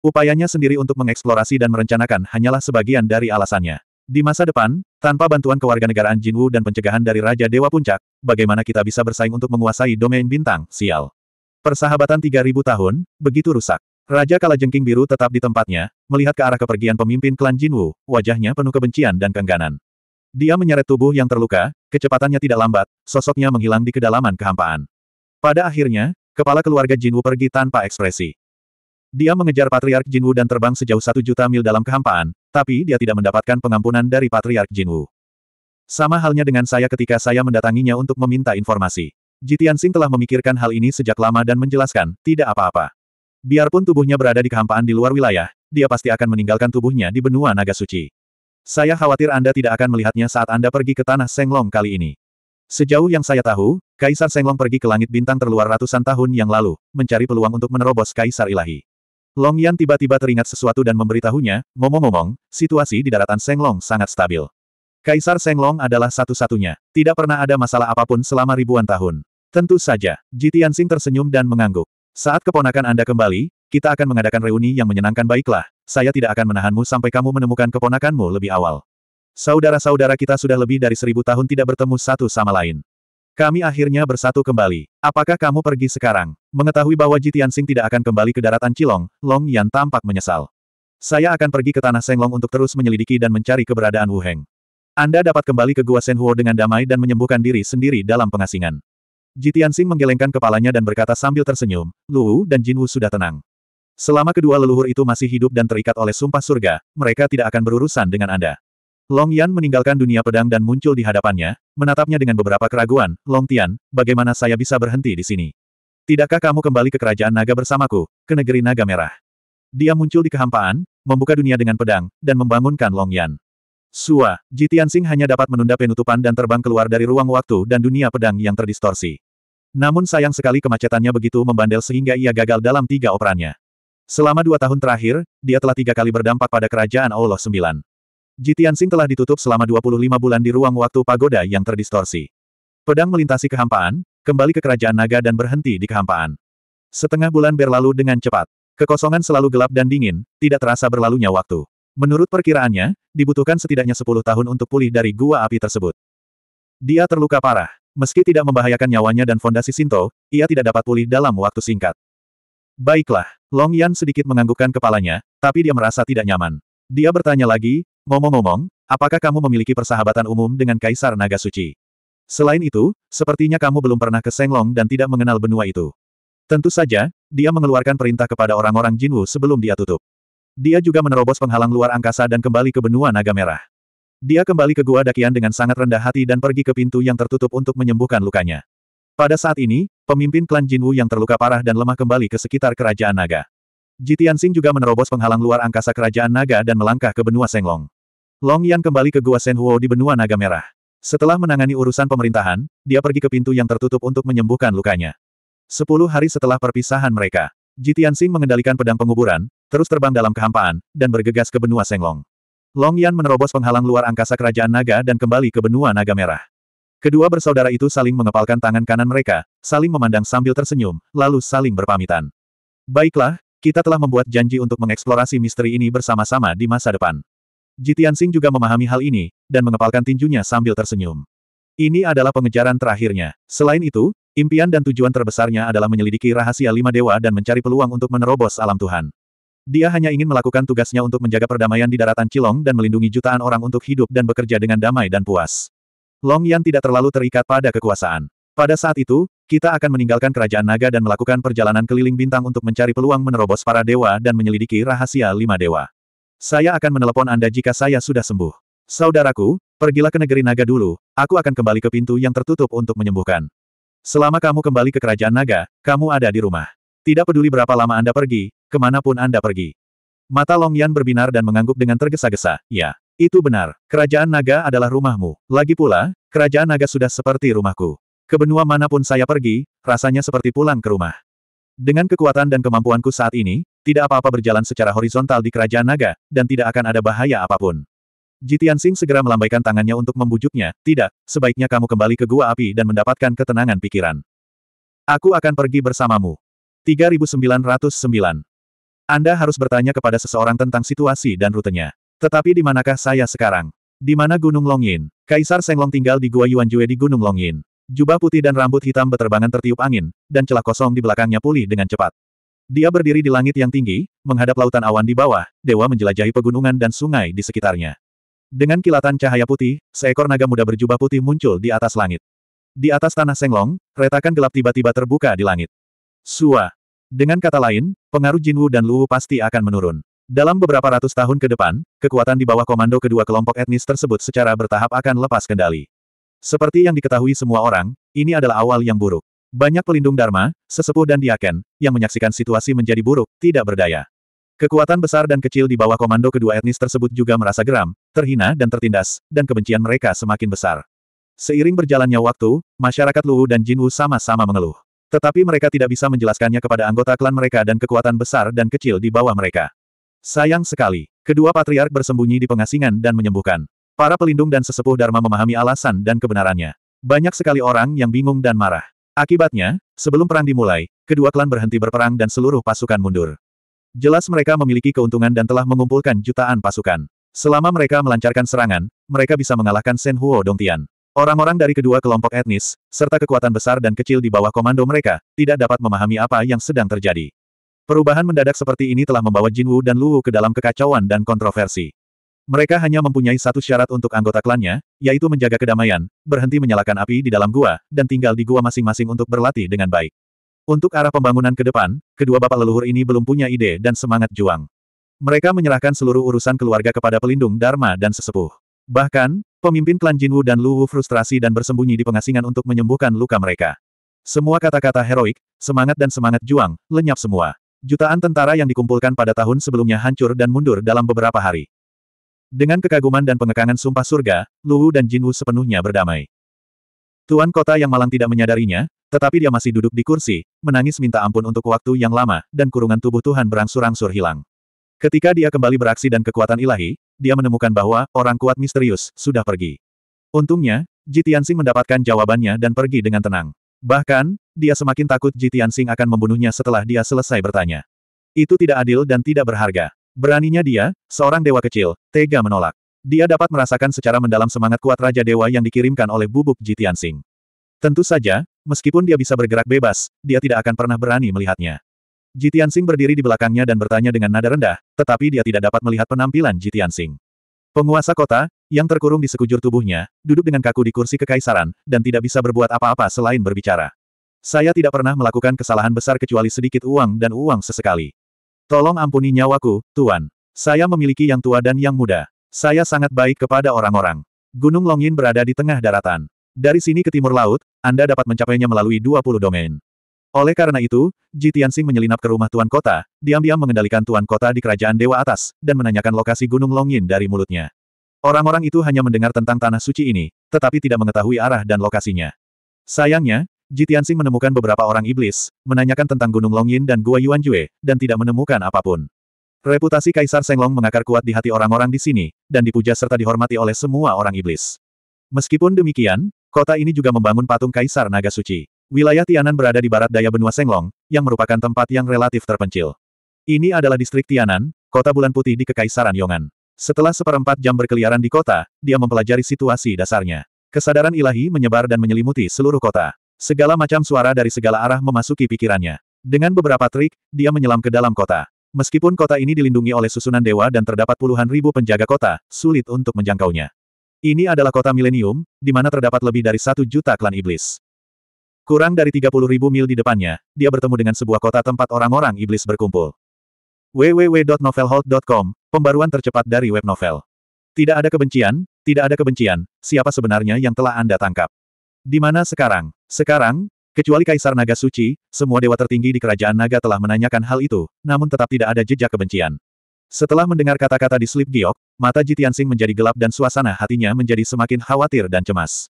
S1: Upayanya sendiri untuk mengeksplorasi dan merencanakan hanyalah sebagian dari alasannya. Di masa depan, tanpa bantuan kewarganegaraan Jinwu dan pencegahan dari Raja Dewa Puncak, bagaimana kita bisa bersaing untuk menguasai domain bintang, sial. Persahabatan 3000 tahun, begitu rusak. Raja Kalajengking Biru tetap di tempatnya, melihat ke arah kepergian pemimpin klan Jinwu, wajahnya penuh kebencian dan kengganan. Dia menyeret tubuh yang terluka, kecepatannya tidak lambat, sosoknya menghilang di kedalaman kehampaan. Pada akhirnya, kepala keluarga Jinwu pergi tanpa ekspresi. Dia mengejar Patriark Jinwu dan terbang sejauh satu juta mil dalam kehampaan, tapi dia tidak mendapatkan pengampunan dari Patriark Jinwu. Sama halnya dengan saya ketika saya mendatanginya untuk meminta informasi. Jitian Sing telah memikirkan hal ini sejak lama dan menjelaskan, tidak apa-apa. Biarpun tubuhnya berada di kehampaan di luar wilayah, dia pasti akan meninggalkan tubuhnya di benua naga suci. Saya khawatir Anda tidak akan melihatnya saat Anda pergi ke tanah Senglong kali ini. Sejauh yang saya tahu, Kaisar Senglong pergi ke langit bintang terluar ratusan tahun yang lalu, mencari peluang untuk menerobos Kaisar Ilahi. Long Yan tiba-tiba teringat sesuatu dan memberitahunya, ngomong-ngomong, situasi di daratan Senglong sangat stabil. Kaisar Senglong adalah satu-satunya. Tidak pernah ada masalah apapun selama ribuan tahun. Tentu saja, Ji Tianxing tersenyum dan mengangguk. Saat keponakan Anda kembali, kita akan mengadakan reuni yang menyenangkan baiklah, saya tidak akan menahanmu sampai kamu menemukan keponakanmu lebih awal. Saudara-saudara kita sudah lebih dari seribu tahun tidak bertemu satu sama lain. Kami akhirnya bersatu kembali. Apakah kamu pergi sekarang? Mengetahui bahwa Ji Tianxing tidak akan kembali ke daratan Cilong, Long Yan tampak menyesal. Saya akan pergi ke Tanah Senglong untuk terus menyelidiki dan mencari keberadaan Wu Heng. Anda dapat kembali ke Gua Senhuo dengan damai dan menyembuhkan diri sendiri dalam pengasingan. Jitiansing menggelengkan kepalanya dan berkata sambil tersenyum, Lu dan Jinwu sudah tenang. Selama kedua leluhur itu masih hidup dan terikat oleh sumpah surga, mereka tidak akan berurusan dengan Anda. Long Yan meninggalkan dunia pedang dan muncul di hadapannya, menatapnya dengan beberapa keraguan, Long Tian, bagaimana saya bisa berhenti di sini? Tidakkah kamu kembali ke kerajaan naga bersamaku, ke negeri naga merah? Dia muncul di kehampaan, membuka dunia dengan pedang, dan membangunkan Long Yan. Sua, Jitiansing hanya dapat menunda penutupan dan terbang keluar dari ruang waktu dan dunia pedang yang terdistorsi. Namun sayang sekali kemacetannya begitu membandel sehingga ia gagal dalam tiga operannya. Selama dua tahun terakhir, dia telah tiga kali berdampak pada kerajaan Allah Sembilan. Jitiansing telah ditutup selama 25 bulan di ruang waktu pagoda yang terdistorsi. Pedang melintasi kehampaan, kembali ke kerajaan naga dan berhenti di kehampaan. Setengah bulan berlalu dengan cepat. Kekosongan selalu gelap dan dingin, tidak terasa berlalunya waktu. Menurut perkiraannya, dibutuhkan setidaknya 10 tahun untuk pulih dari gua api tersebut. Dia terluka parah. Meski tidak membahayakan nyawanya dan fondasi Sinto, ia tidak dapat pulih dalam waktu singkat. Baiklah, Long Yan sedikit menganggukkan kepalanya, tapi dia merasa tidak nyaman. Dia bertanya lagi, ngomong-ngomong, apakah kamu memiliki persahabatan umum dengan Kaisar Naga Suci? Selain itu, sepertinya kamu belum pernah ke Senglong dan tidak mengenal benua itu. Tentu saja, dia mengeluarkan perintah kepada orang-orang Jinwu sebelum dia tutup. Dia juga menerobos penghalang luar angkasa dan kembali ke benua naga merah. Dia kembali ke gua dakian dengan sangat rendah hati dan pergi ke pintu yang tertutup untuk menyembuhkan lukanya. Pada saat ini, pemimpin klan Jinwu yang terluka parah dan lemah kembali ke sekitar kerajaan naga. Jitian juga menerobos penghalang luar angkasa kerajaan naga dan melangkah ke benua Senglong. Long Yan kembali ke gua Senhuo di benua naga merah. Setelah menangani urusan pemerintahan, dia pergi ke pintu yang tertutup untuk menyembuhkan lukanya. Sepuluh hari setelah perpisahan mereka, Jitian mengendalikan pedang penguburan, terus terbang dalam kehampaan, dan bergegas ke benua Senglong. Long Yan menerobos penghalang luar angkasa kerajaan naga dan kembali ke benua naga merah. Kedua bersaudara itu saling mengepalkan tangan kanan mereka, saling memandang sambil tersenyum, lalu saling berpamitan. Baiklah, kita telah membuat janji untuk mengeksplorasi misteri ini bersama-sama di masa depan. Jitian Sing juga memahami hal ini, dan mengepalkan tinjunya sambil tersenyum. Ini adalah pengejaran terakhirnya. Selain itu, impian dan tujuan terbesarnya adalah menyelidiki rahasia lima dewa dan mencari peluang untuk menerobos alam Tuhan. Dia hanya ingin melakukan tugasnya untuk menjaga perdamaian di daratan Cilong dan melindungi jutaan orang untuk hidup dan bekerja dengan damai dan puas. Long Yan tidak terlalu terikat pada kekuasaan. Pada saat itu, kita akan meninggalkan kerajaan naga dan melakukan perjalanan keliling bintang untuk mencari peluang menerobos para dewa dan menyelidiki rahasia lima dewa. Saya akan menelepon Anda jika saya sudah sembuh. Saudaraku, pergilah ke negeri naga dulu, aku akan kembali ke pintu yang tertutup untuk menyembuhkan. Selama kamu kembali ke kerajaan naga, kamu ada di rumah. Tidak peduli berapa lama Anda pergi, kemanapun Anda pergi. Mata Long Yan berbinar dan mengangguk dengan tergesa-gesa, ya, itu benar, kerajaan naga adalah rumahmu. Lagi pula, kerajaan naga sudah seperti rumahku. Ke benua manapun saya pergi, rasanya seperti pulang ke rumah. Dengan kekuatan dan kemampuanku saat ini, tidak apa-apa berjalan secara horizontal di kerajaan naga, dan tidak akan ada bahaya apapun. Jitian Sing segera melambaikan tangannya untuk membujuknya, tidak, sebaiknya kamu kembali ke gua api dan mendapatkan ketenangan pikiran. Aku akan pergi bersamamu. 3909 anda harus bertanya kepada seseorang tentang situasi dan rutenya. Tetapi di manakah saya sekarang? Di mana Gunung Longin? Kaisar Senglong tinggal di Gua Yuanjue di Gunung Longin. Jubah putih dan rambut hitam berterbangan tertiup angin, dan celah kosong di belakangnya pulih dengan cepat. Dia berdiri di langit yang tinggi, menghadap lautan awan di bawah, dewa menjelajahi pegunungan dan sungai di sekitarnya. Dengan kilatan cahaya putih, seekor naga muda berjubah putih muncul di atas langit. Di atas tanah Senglong, retakan gelap tiba-tiba terbuka di langit. Sua, dengan kata lain, pengaruh Jinwu dan Luwu pasti akan menurun. Dalam beberapa ratus tahun ke depan, kekuatan di bawah komando kedua kelompok etnis tersebut secara bertahap akan lepas kendali. Seperti yang diketahui semua orang, ini adalah awal yang buruk. Banyak pelindung Dharma, sesepuh dan diaken, yang menyaksikan situasi menjadi buruk, tidak berdaya. Kekuatan besar dan kecil di bawah komando kedua etnis tersebut juga merasa geram, terhina dan tertindas, dan kebencian mereka semakin besar. Seiring berjalannya waktu, masyarakat Luwu dan Jinwu sama-sama mengeluh. Tetapi mereka tidak bisa menjelaskannya kepada anggota klan mereka dan kekuatan besar dan kecil di bawah mereka. Sayang sekali, kedua patriark bersembunyi di pengasingan dan menyembuhkan. Para pelindung dan sesepuh Dharma memahami alasan dan kebenarannya. Banyak sekali orang yang bingung dan marah. Akibatnya, sebelum perang dimulai, kedua klan berhenti berperang dan seluruh pasukan mundur. Jelas mereka memiliki keuntungan dan telah mengumpulkan jutaan pasukan. Selama mereka melancarkan serangan, mereka bisa mengalahkan Shen Huo Dongtian. Orang-orang dari kedua kelompok etnis, serta kekuatan besar dan kecil di bawah komando mereka, tidak dapat memahami apa yang sedang terjadi. Perubahan mendadak seperti ini telah membawa Jinwu dan Wu ke dalam kekacauan dan kontroversi. Mereka hanya mempunyai satu syarat untuk anggota klannya, yaitu menjaga kedamaian, berhenti menyalakan api di dalam gua, dan tinggal di gua masing-masing untuk berlatih dengan baik. Untuk arah pembangunan ke depan, kedua bapak leluhur ini belum punya ide dan semangat juang. Mereka menyerahkan seluruh urusan keluarga kepada pelindung Dharma dan sesepuh. Bahkan, Pemimpin klan Jinwu dan Luwu frustrasi dan bersembunyi di pengasingan untuk menyembuhkan luka mereka. Semua kata-kata heroik, semangat dan semangat juang, lenyap semua. Jutaan tentara yang dikumpulkan pada tahun sebelumnya hancur dan mundur dalam beberapa hari. Dengan kekaguman dan pengekangan sumpah surga, Luwu dan Jinwu sepenuhnya berdamai. Tuan kota yang malang tidak menyadarinya, tetapi dia masih duduk di kursi, menangis minta ampun untuk waktu yang lama, dan kurungan tubuh Tuhan berangsur-angsur hilang. Ketika dia kembali beraksi dan kekuatan ilahi, dia menemukan bahwa orang kuat misterius sudah pergi. Untungnya, Jitiansing mendapatkan jawabannya dan pergi dengan tenang. Bahkan, dia semakin takut Jitiansing akan membunuhnya setelah dia selesai bertanya. Itu tidak adil dan tidak berharga. Beraninya dia, seorang dewa kecil, tega menolak. Dia dapat merasakan secara mendalam semangat kuat Raja Dewa yang dikirimkan oleh bubuk Jitiansing. Tentu saja, meskipun dia bisa bergerak bebas, dia tidak akan pernah berani melihatnya. Jitian Sing berdiri di belakangnya dan bertanya dengan nada rendah, tetapi dia tidak dapat melihat penampilan Jitian Sing. Penguasa kota, yang terkurung di sekujur tubuhnya, duduk dengan kaku di kursi kekaisaran, dan tidak bisa berbuat apa-apa selain berbicara. Saya tidak pernah melakukan kesalahan besar kecuali sedikit uang dan uang sesekali. Tolong ampuni nyawaku, Tuan. Saya memiliki yang tua dan yang muda. Saya sangat baik kepada orang-orang. Gunung Longin berada di tengah daratan. Dari sini ke timur laut, Anda dapat mencapainya melalui 20 domain. Oleh karena itu, Ji Tianxing menyelinap ke rumah Tuan Kota, diam-diam mengendalikan Tuan Kota di Kerajaan Dewa Atas, dan menanyakan lokasi Gunung Longin dari mulutnya. Orang-orang itu hanya mendengar tentang tanah suci ini, tetapi tidak mengetahui arah dan lokasinya. Sayangnya, Ji Tianxing menemukan beberapa orang iblis, menanyakan tentang Gunung Longin dan Gua Yuanjue, dan tidak menemukan apapun. Reputasi Kaisar Senglong mengakar kuat di hati orang-orang di sini, dan dipuja serta dihormati oleh semua orang iblis. Meskipun demikian, kota ini juga membangun patung Kaisar Naga Suci. Wilayah Tianan berada di barat daya benua Senglong, yang merupakan tempat yang relatif terpencil. Ini adalah distrik Tianan, kota bulan putih di Kekaisaran Yongan. Setelah seperempat jam berkeliaran di kota, dia mempelajari situasi dasarnya. Kesadaran ilahi menyebar dan menyelimuti seluruh kota. Segala macam suara dari segala arah memasuki pikirannya. Dengan beberapa trik, dia menyelam ke dalam kota. Meskipun kota ini dilindungi oleh susunan dewa dan terdapat puluhan ribu penjaga kota, sulit untuk menjangkaunya. Ini adalah kota milenium, di mana terdapat lebih dari satu juta klan iblis. Kurang dari 30 ribu mil di depannya, dia bertemu dengan sebuah kota tempat orang-orang iblis berkumpul. www.novelhold.com, pembaruan tercepat dari web novel. Tidak ada kebencian, tidak ada kebencian, siapa sebenarnya yang telah Anda tangkap? Di mana sekarang? Sekarang, kecuali Kaisar Naga Suci, semua dewa tertinggi di kerajaan Naga telah menanyakan hal itu, namun tetap tidak ada jejak kebencian. Setelah mendengar kata-kata di slip Giok, mata Jitian Sing menjadi gelap dan suasana hatinya menjadi semakin khawatir dan cemas.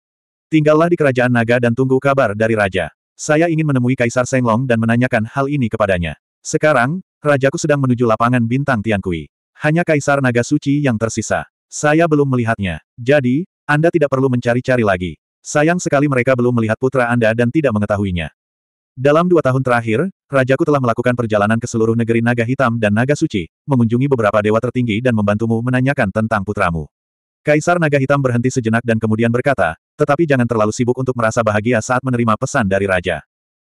S1: Tinggallah di kerajaan naga dan tunggu kabar dari raja. Saya ingin menemui Kaisar Senglong dan menanyakan hal ini kepadanya. Sekarang, rajaku sedang menuju lapangan bintang Tiankui. Hanya Kaisar Naga Suci yang tersisa. Saya belum melihatnya. Jadi, Anda tidak perlu mencari-cari lagi. Sayang sekali mereka belum melihat putra Anda dan tidak mengetahuinya. Dalam dua tahun terakhir, Rajaku telah melakukan perjalanan ke seluruh negeri Naga Hitam dan Naga Suci, mengunjungi beberapa dewa tertinggi dan membantumu menanyakan tentang putramu. Kaisar Naga Hitam berhenti sejenak dan kemudian berkata, tetapi jangan terlalu sibuk untuk merasa bahagia saat menerima pesan dari Raja.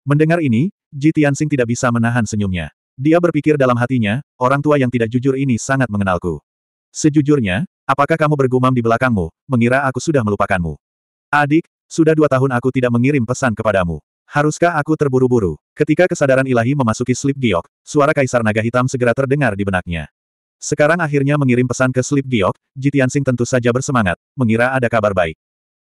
S1: Mendengar ini, Ji Tianxing tidak bisa menahan senyumnya. Dia berpikir dalam hatinya, orang tua yang tidak jujur ini sangat mengenalku. Sejujurnya, apakah kamu bergumam di belakangmu, mengira aku sudah melupakanmu? Adik, sudah dua tahun aku tidak mengirim pesan kepadamu. Haruskah aku terburu-buru? Ketika kesadaran ilahi memasuki Slip Giok, suara Kaisar Naga Hitam segera terdengar di benaknya. Sekarang akhirnya mengirim pesan ke Slip Giok, Jitiansing tentu saja bersemangat, mengira ada kabar baik.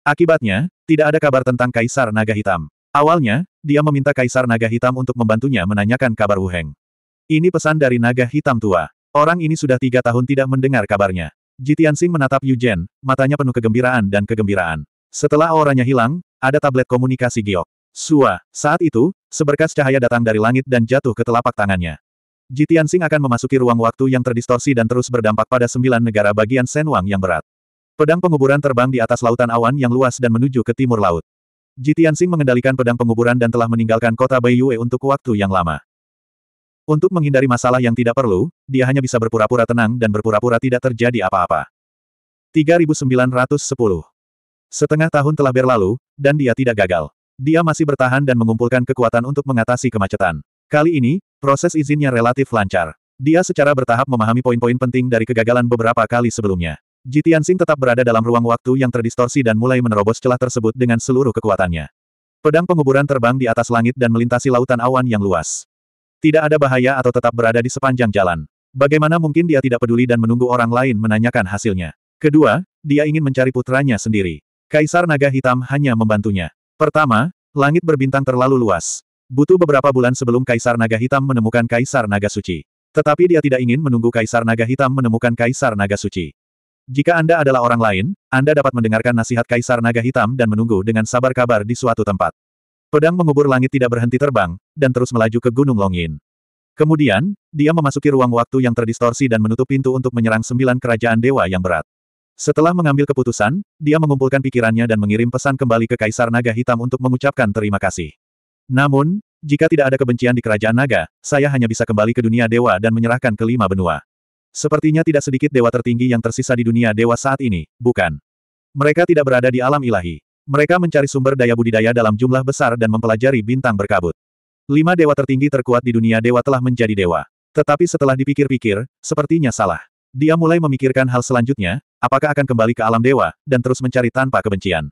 S1: Akibatnya, tidak ada kabar tentang Kaisar Naga Hitam. Awalnya, dia meminta Kaisar Naga Hitam untuk membantunya menanyakan kabar Wu Heng. Ini pesan dari Naga Hitam tua. Orang ini sudah tiga tahun tidak mendengar kabarnya. Jitiansing menatap Yu Yujen, matanya penuh kegembiraan dan kegembiraan. Setelah auranya hilang, ada tablet komunikasi giok. Sua, saat itu, seberkas cahaya datang dari langit dan jatuh ke telapak tangannya. Jitiansing akan memasuki ruang waktu yang terdistorsi dan terus berdampak pada sembilan negara bagian Senwang yang berat. Pedang penguburan terbang di atas lautan awan yang luas dan menuju ke timur laut. Jitiansing mengendalikan pedang penguburan dan telah meninggalkan kota Baiyue untuk waktu yang lama. Untuk menghindari masalah yang tidak perlu, dia hanya bisa berpura-pura tenang dan berpura-pura tidak terjadi apa-apa. 3910 Setengah tahun telah berlalu, dan dia tidak gagal. Dia masih bertahan dan mengumpulkan kekuatan untuk mengatasi kemacetan. Kali ini, proses izinnya relatif lancar. Dia secara bertahap memahami poin-poin penting dari kegagalan beberapa kali sebelumnya. Jitian Sing tetap berada dalam ruang waktu yang terdistorsi dan mulai menerobos celah tersebut dengan seluruh kekuatannya. Pedang penguburan terbang di atas langit dan melintasi lautan awan yang luas. Tidak ada bahaya atau tetap berada di sepanjang jalan. Bagaimana mungkin dia tidak peduli dan menunggu orang lain menanyakan hasilnya? Kedua, dia ingin mencari putranya sendiri. Kaisar Naga Hitam hanya membantunya. Pertama, langit berbintang terlalu luas. Butuh beberapa bulan sebelum Kaisar Naga Hitam menemukan Kaisar Naga Suci. Tetapi dia tidak ingin menunggu Kaisar Naga Hitam menemukan Kaisar Naga Suci. Jika Anda adalah orang lain, Anda dapat mendengarkan nasihat Kaisar Naga Hitam dan menunggu dengan sabar kabar di suatu tempat. Pedang mengubur langit tidak berhenti terbang, dan terus melaju ke Gunung Longin. Kemudian, dia memasuki ruang waktu yang terdistorsi dan menutup pintu untuk menyerang sembilan kerajaan dewa yang berat. Setelah mengambil keputusan, dia mengumpulkan pikirannya dan mengirim pesan kembali ke Kaisar Naga Hitam untuk mengucapkan terima kasih. Namun, jika tidak ada kebencian di kerajaan naga, saya hanya bisa kembali ke dunia dewa dan menyerahkan kelima benua. Sepertinya tidak sedikit dewa tertinggi yang tersisa di dunia dewa saat ini, bukan? Mereka tidak berada di alam ilahi. Mereka mencari sumber daya budidaya dalam jumlah besar dan mempelajari bintang berkabut. Lima dewa tertinggi terkuat di dunia dewa telah menjadi dewa. Tetapi setelah dipikir-pikir, sepertinya salah. Dia mulai memikirkan hal selanjutnya, apakah akan kembali ke alam dewa, dan terus mencari tanpa kebencian.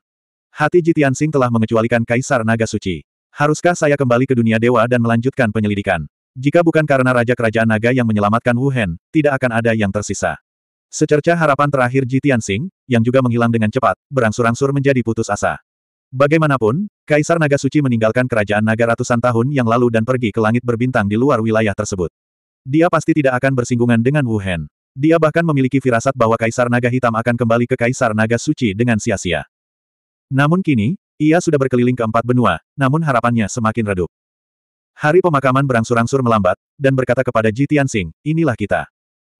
S1: Hati Jitiansing telah mengecualikan Kaisar Naga Suci. Haruskah saya kembali ke dunia dewa dan melanjutkan penyelidikan? Jika bukan karena Raja Kerajaan Naga yang menyelamatkan Wu Hen, tidak akan ada yang tersisa. Secerca harapan terakhir Ji Tianxing, yang juga menghilang dengan cepat, berangsur-angsur menjadi putus asa. Bagaimanapun, Kaisar Naga Suci meninggalkan Kerajaan Naga ratusan tahun yang lalu dan pergi ke langit berbintang di luar wilayah tersebut. Dia pasti tidak akan bersinggungan dengan Wu Hen. Dia bahkan memiliki firasat bahwa Kaisar Naga Hitam akan kembali ke Kaisar Naga Suci dengan sia-sia. Namun kini, ia sudah berkeliling ke empat benua, namun harapannya semakin redup. Hari pemakaman berangsur-angsur melambat, dan berkata kepada Ji Tianxing, inilah kita.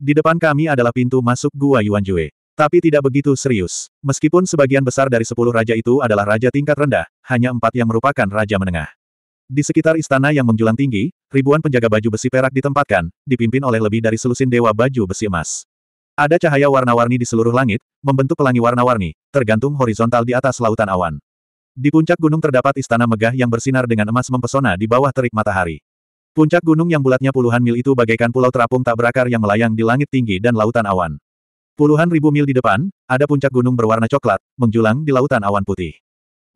S1: Di depan kami adalah pintu masuk Gua Yuanjue. Tapi tidak begitu serius. Meskipun sebagian besar dari sepuluh raja itu adalah raja tingkat rendah, hanya empat yang merupakan raja menengah. Di sekitar istana yang menjulang tinggi, ribuan penjaga baju besi perak ditempatkan, dipimpin oleh lebih dari selusin dewa baju besi emas. Ada cahaya warna-warni di seluruh langit, membentuk pelangi warna-warni, tergantung horizontal di atas lautan awan. Di puncak gunung terdapat istana megah yang bersinar dengan emas mempesona di bawah terik matahari. Puncak gunung yang bulatnya puluhan mil itu bagaikan pulau terapung tak berakar yang melayang di langit tinggi dan lautan awan. Puluhan ribu mil di depan, ada puncak gunung berwarna coklat, menjulang di lautan awan putih.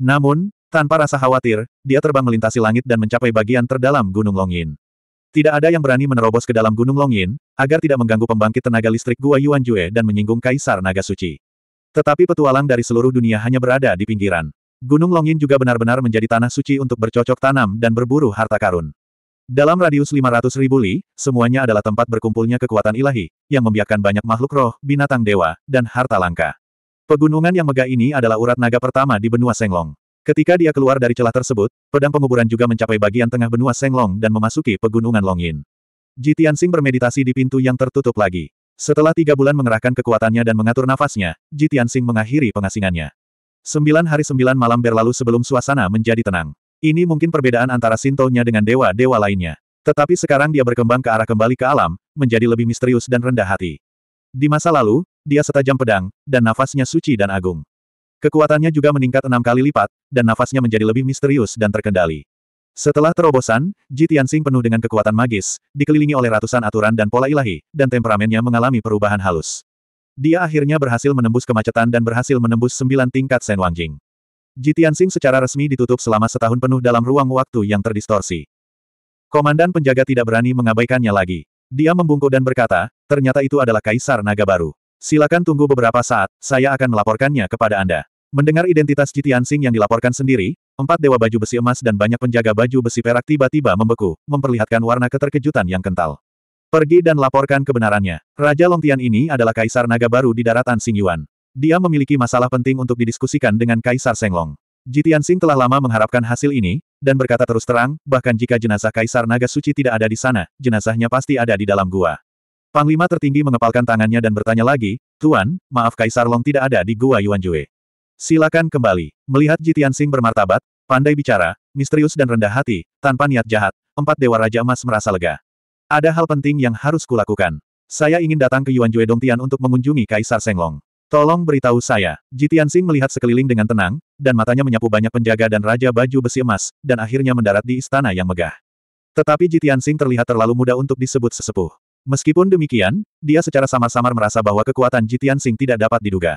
S1: Namun, tanpa rasa khawatir, dia terbang melintasi langit dan mencapai bagian terdalam Gunung Longin. Tidak ada yang berani menerobos ke dalam Gunung Longin, agar tidak mengganggu pembangkit tenaga listrik Gua Yuan Jue dan menyinggung Kaisar Naga Suci. Tetapi petualang dari seluruh dunia hanya berada di pinggiran. Gunung Longin juga benar-benar menjadi tanah suci untuk bercocok tanam dan berburu harta karun. Dalam radius 500 ribu li, semuanya adalah tempat berkumpulnya kekuatan ilahi, yang membiarkan banyak makhluk roh, binatang dewa, dan harta langka. Pegunungan yang megah ini adalah urat naga pertama di benua Senglong. Ketika dia keluar dari celah tersebut, pedang penguburan juga mencapai bagian tengah benua Senglong dan memasuki pegunungan Longin. Ji Tianxing bermeditasi di pintu yang tertutup lagi. Setelah tiga bulan mengerahkan kekuatannya dan mengatur nafasnya, Ji mengakhiri pengasingannya. Sembilan hari sembilan malam berlalu sebelum suasana menjadi tenang. Ini mungkin perbedaan antara Sintonya dengan dewa-dewa lainnya. Tetapi sekarang dia berkembang ke arah kembali ke alam, menjadi lebih misterius dan rendah hati. Di masa lalu, dia setajam pedang, dan nafasnya suci dan agung. Kekuatannya juga meningkat enam kali lipat, dan nafasnya menjadi lebih misterius dan terkendali. Setelah terobosan, Ji Tianxing penuh dengan kekuatan magis, dikelilingi oleh ratusan aturan dan pola ilahi, dan temperamennya mengalami perubahan halus. Dia akhirnya berhasil menembus kemacetan dan berhasil menembus sembilan tingkat Sen Wangjing. Jitiansing secara resmi ditutup selama setahun penuh dalam ruang waktu yang terdistorsi. Komandan penjaga tidak berani mengabaikannya lagi. Dia membungkuk dan berkata, ternyata itu adalah Kaisar Naga baru. Silakan tunggu beberapa saat, saya akan melaporkannya kepada Anda. Mendengar identitas Jitiansing yang dilaporkan sendiri, empat dewa baju besi emas dan banyak penjaga baju besi perak tiba-tiba membeku, memperlihatkan warna keterkejutan yang kental. Pergi dan laporkan kebenarannya. Raja Longtian ini adalah kaisar naga baru di daratan Xingyuan. Dia memiliki masalah penting untuk didiskusikan dengan kaisar Senglong. Jitian Sing telah lama mengharapkan hasil ini, dan berkata terus terang, bahkan jika jenazah kaisar naga suci tidak ada di sana, jenazahnya pasti ada di dalam gua. Panglima tertinggi mengepalkan tangannya dan bertanya lagi, Tuan, maaf kaisar Long tidak ada di gua Yuan Jue. Silakan kembali. Melihat Jitian Sing bermartabat, pandai bicara, misterius dan rendah hati, tanpa niat jahat, empat dewa raja emas merasa lega. Ada hal penting yang harus kulakukan. Saya ingin datang ke Yuan Jue Dongtian untuk mengunjungi Kaisar Senglong. Tolong beritahu saya. Jitiansing melihat sekeliling dengan tenang, dan matanya menyapu banyak penjaga dan raja baju besi emas, dan akhirnya mendarat di istana yang megah. Tetapi Jitiansing terlihat terlalu muda untuk disebut sesepuh. Meskipun demikian, dia secara samar-samar merasa bahwa kekuatan Jitiansing tidak dapat diduga.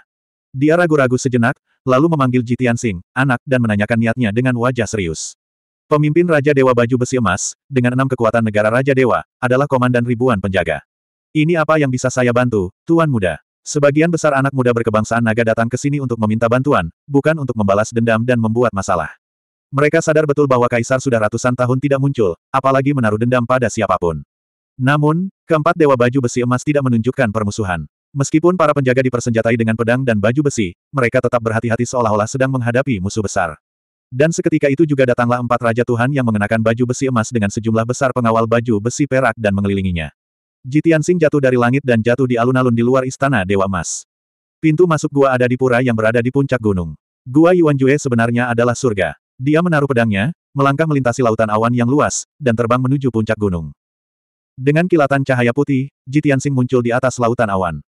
S1: Dia ragu-ragu sejenak, lalu memanggil Jitiansing, anak, dan menanyakan niatnya dengan wajah serius. Pemimpin Raja Dewa Baju Besi Emas, dengan enam kekuatan negara Raja Dewa, adalah komandan ribuan penjaga. Ini apa yang bisa saya bantu, Tuan Muda? Sebagian besar anak muda berkebangsaan naga datang ke sini untuk meminta bantuan, bukan untuk membalas dendam dan membuat masalah. Mereka sadar betul bahwa Kaisar sudah ratusan tahun tidak muncul, apalagi menaruh dendam pada siapapun. Namun, keempat Dewa Baju Besi Emas tidak menunjukkan permusuhan. Meskipun para penjaga dipersenjatai dengan pedang dan baju besi, mereka tetap berhati-hati seolah-olah sedang menghadapi musuh besar. Dan seketika itu juga datanglah empat Raja Tuhan yang mengenakan baju besi emas dengan sejumlah besar pengawal baju besi perak dan mengelilinginya. Jitian Sing jatuh dari langit dan jatuh di alun-alun di luar istana Dewa Emas. Pintu masuk gua ada di pura yang berada di puncak gunung. Gua Yuan Jue sebenarnya adalah surga. Dia menaruh pedangnya, melangkah melintasi lautan awan yang luas, dan terbang menuju puncak gunung. Dengan kilatan cahaya putih, Jitian Sing muncul di atas lautan awan.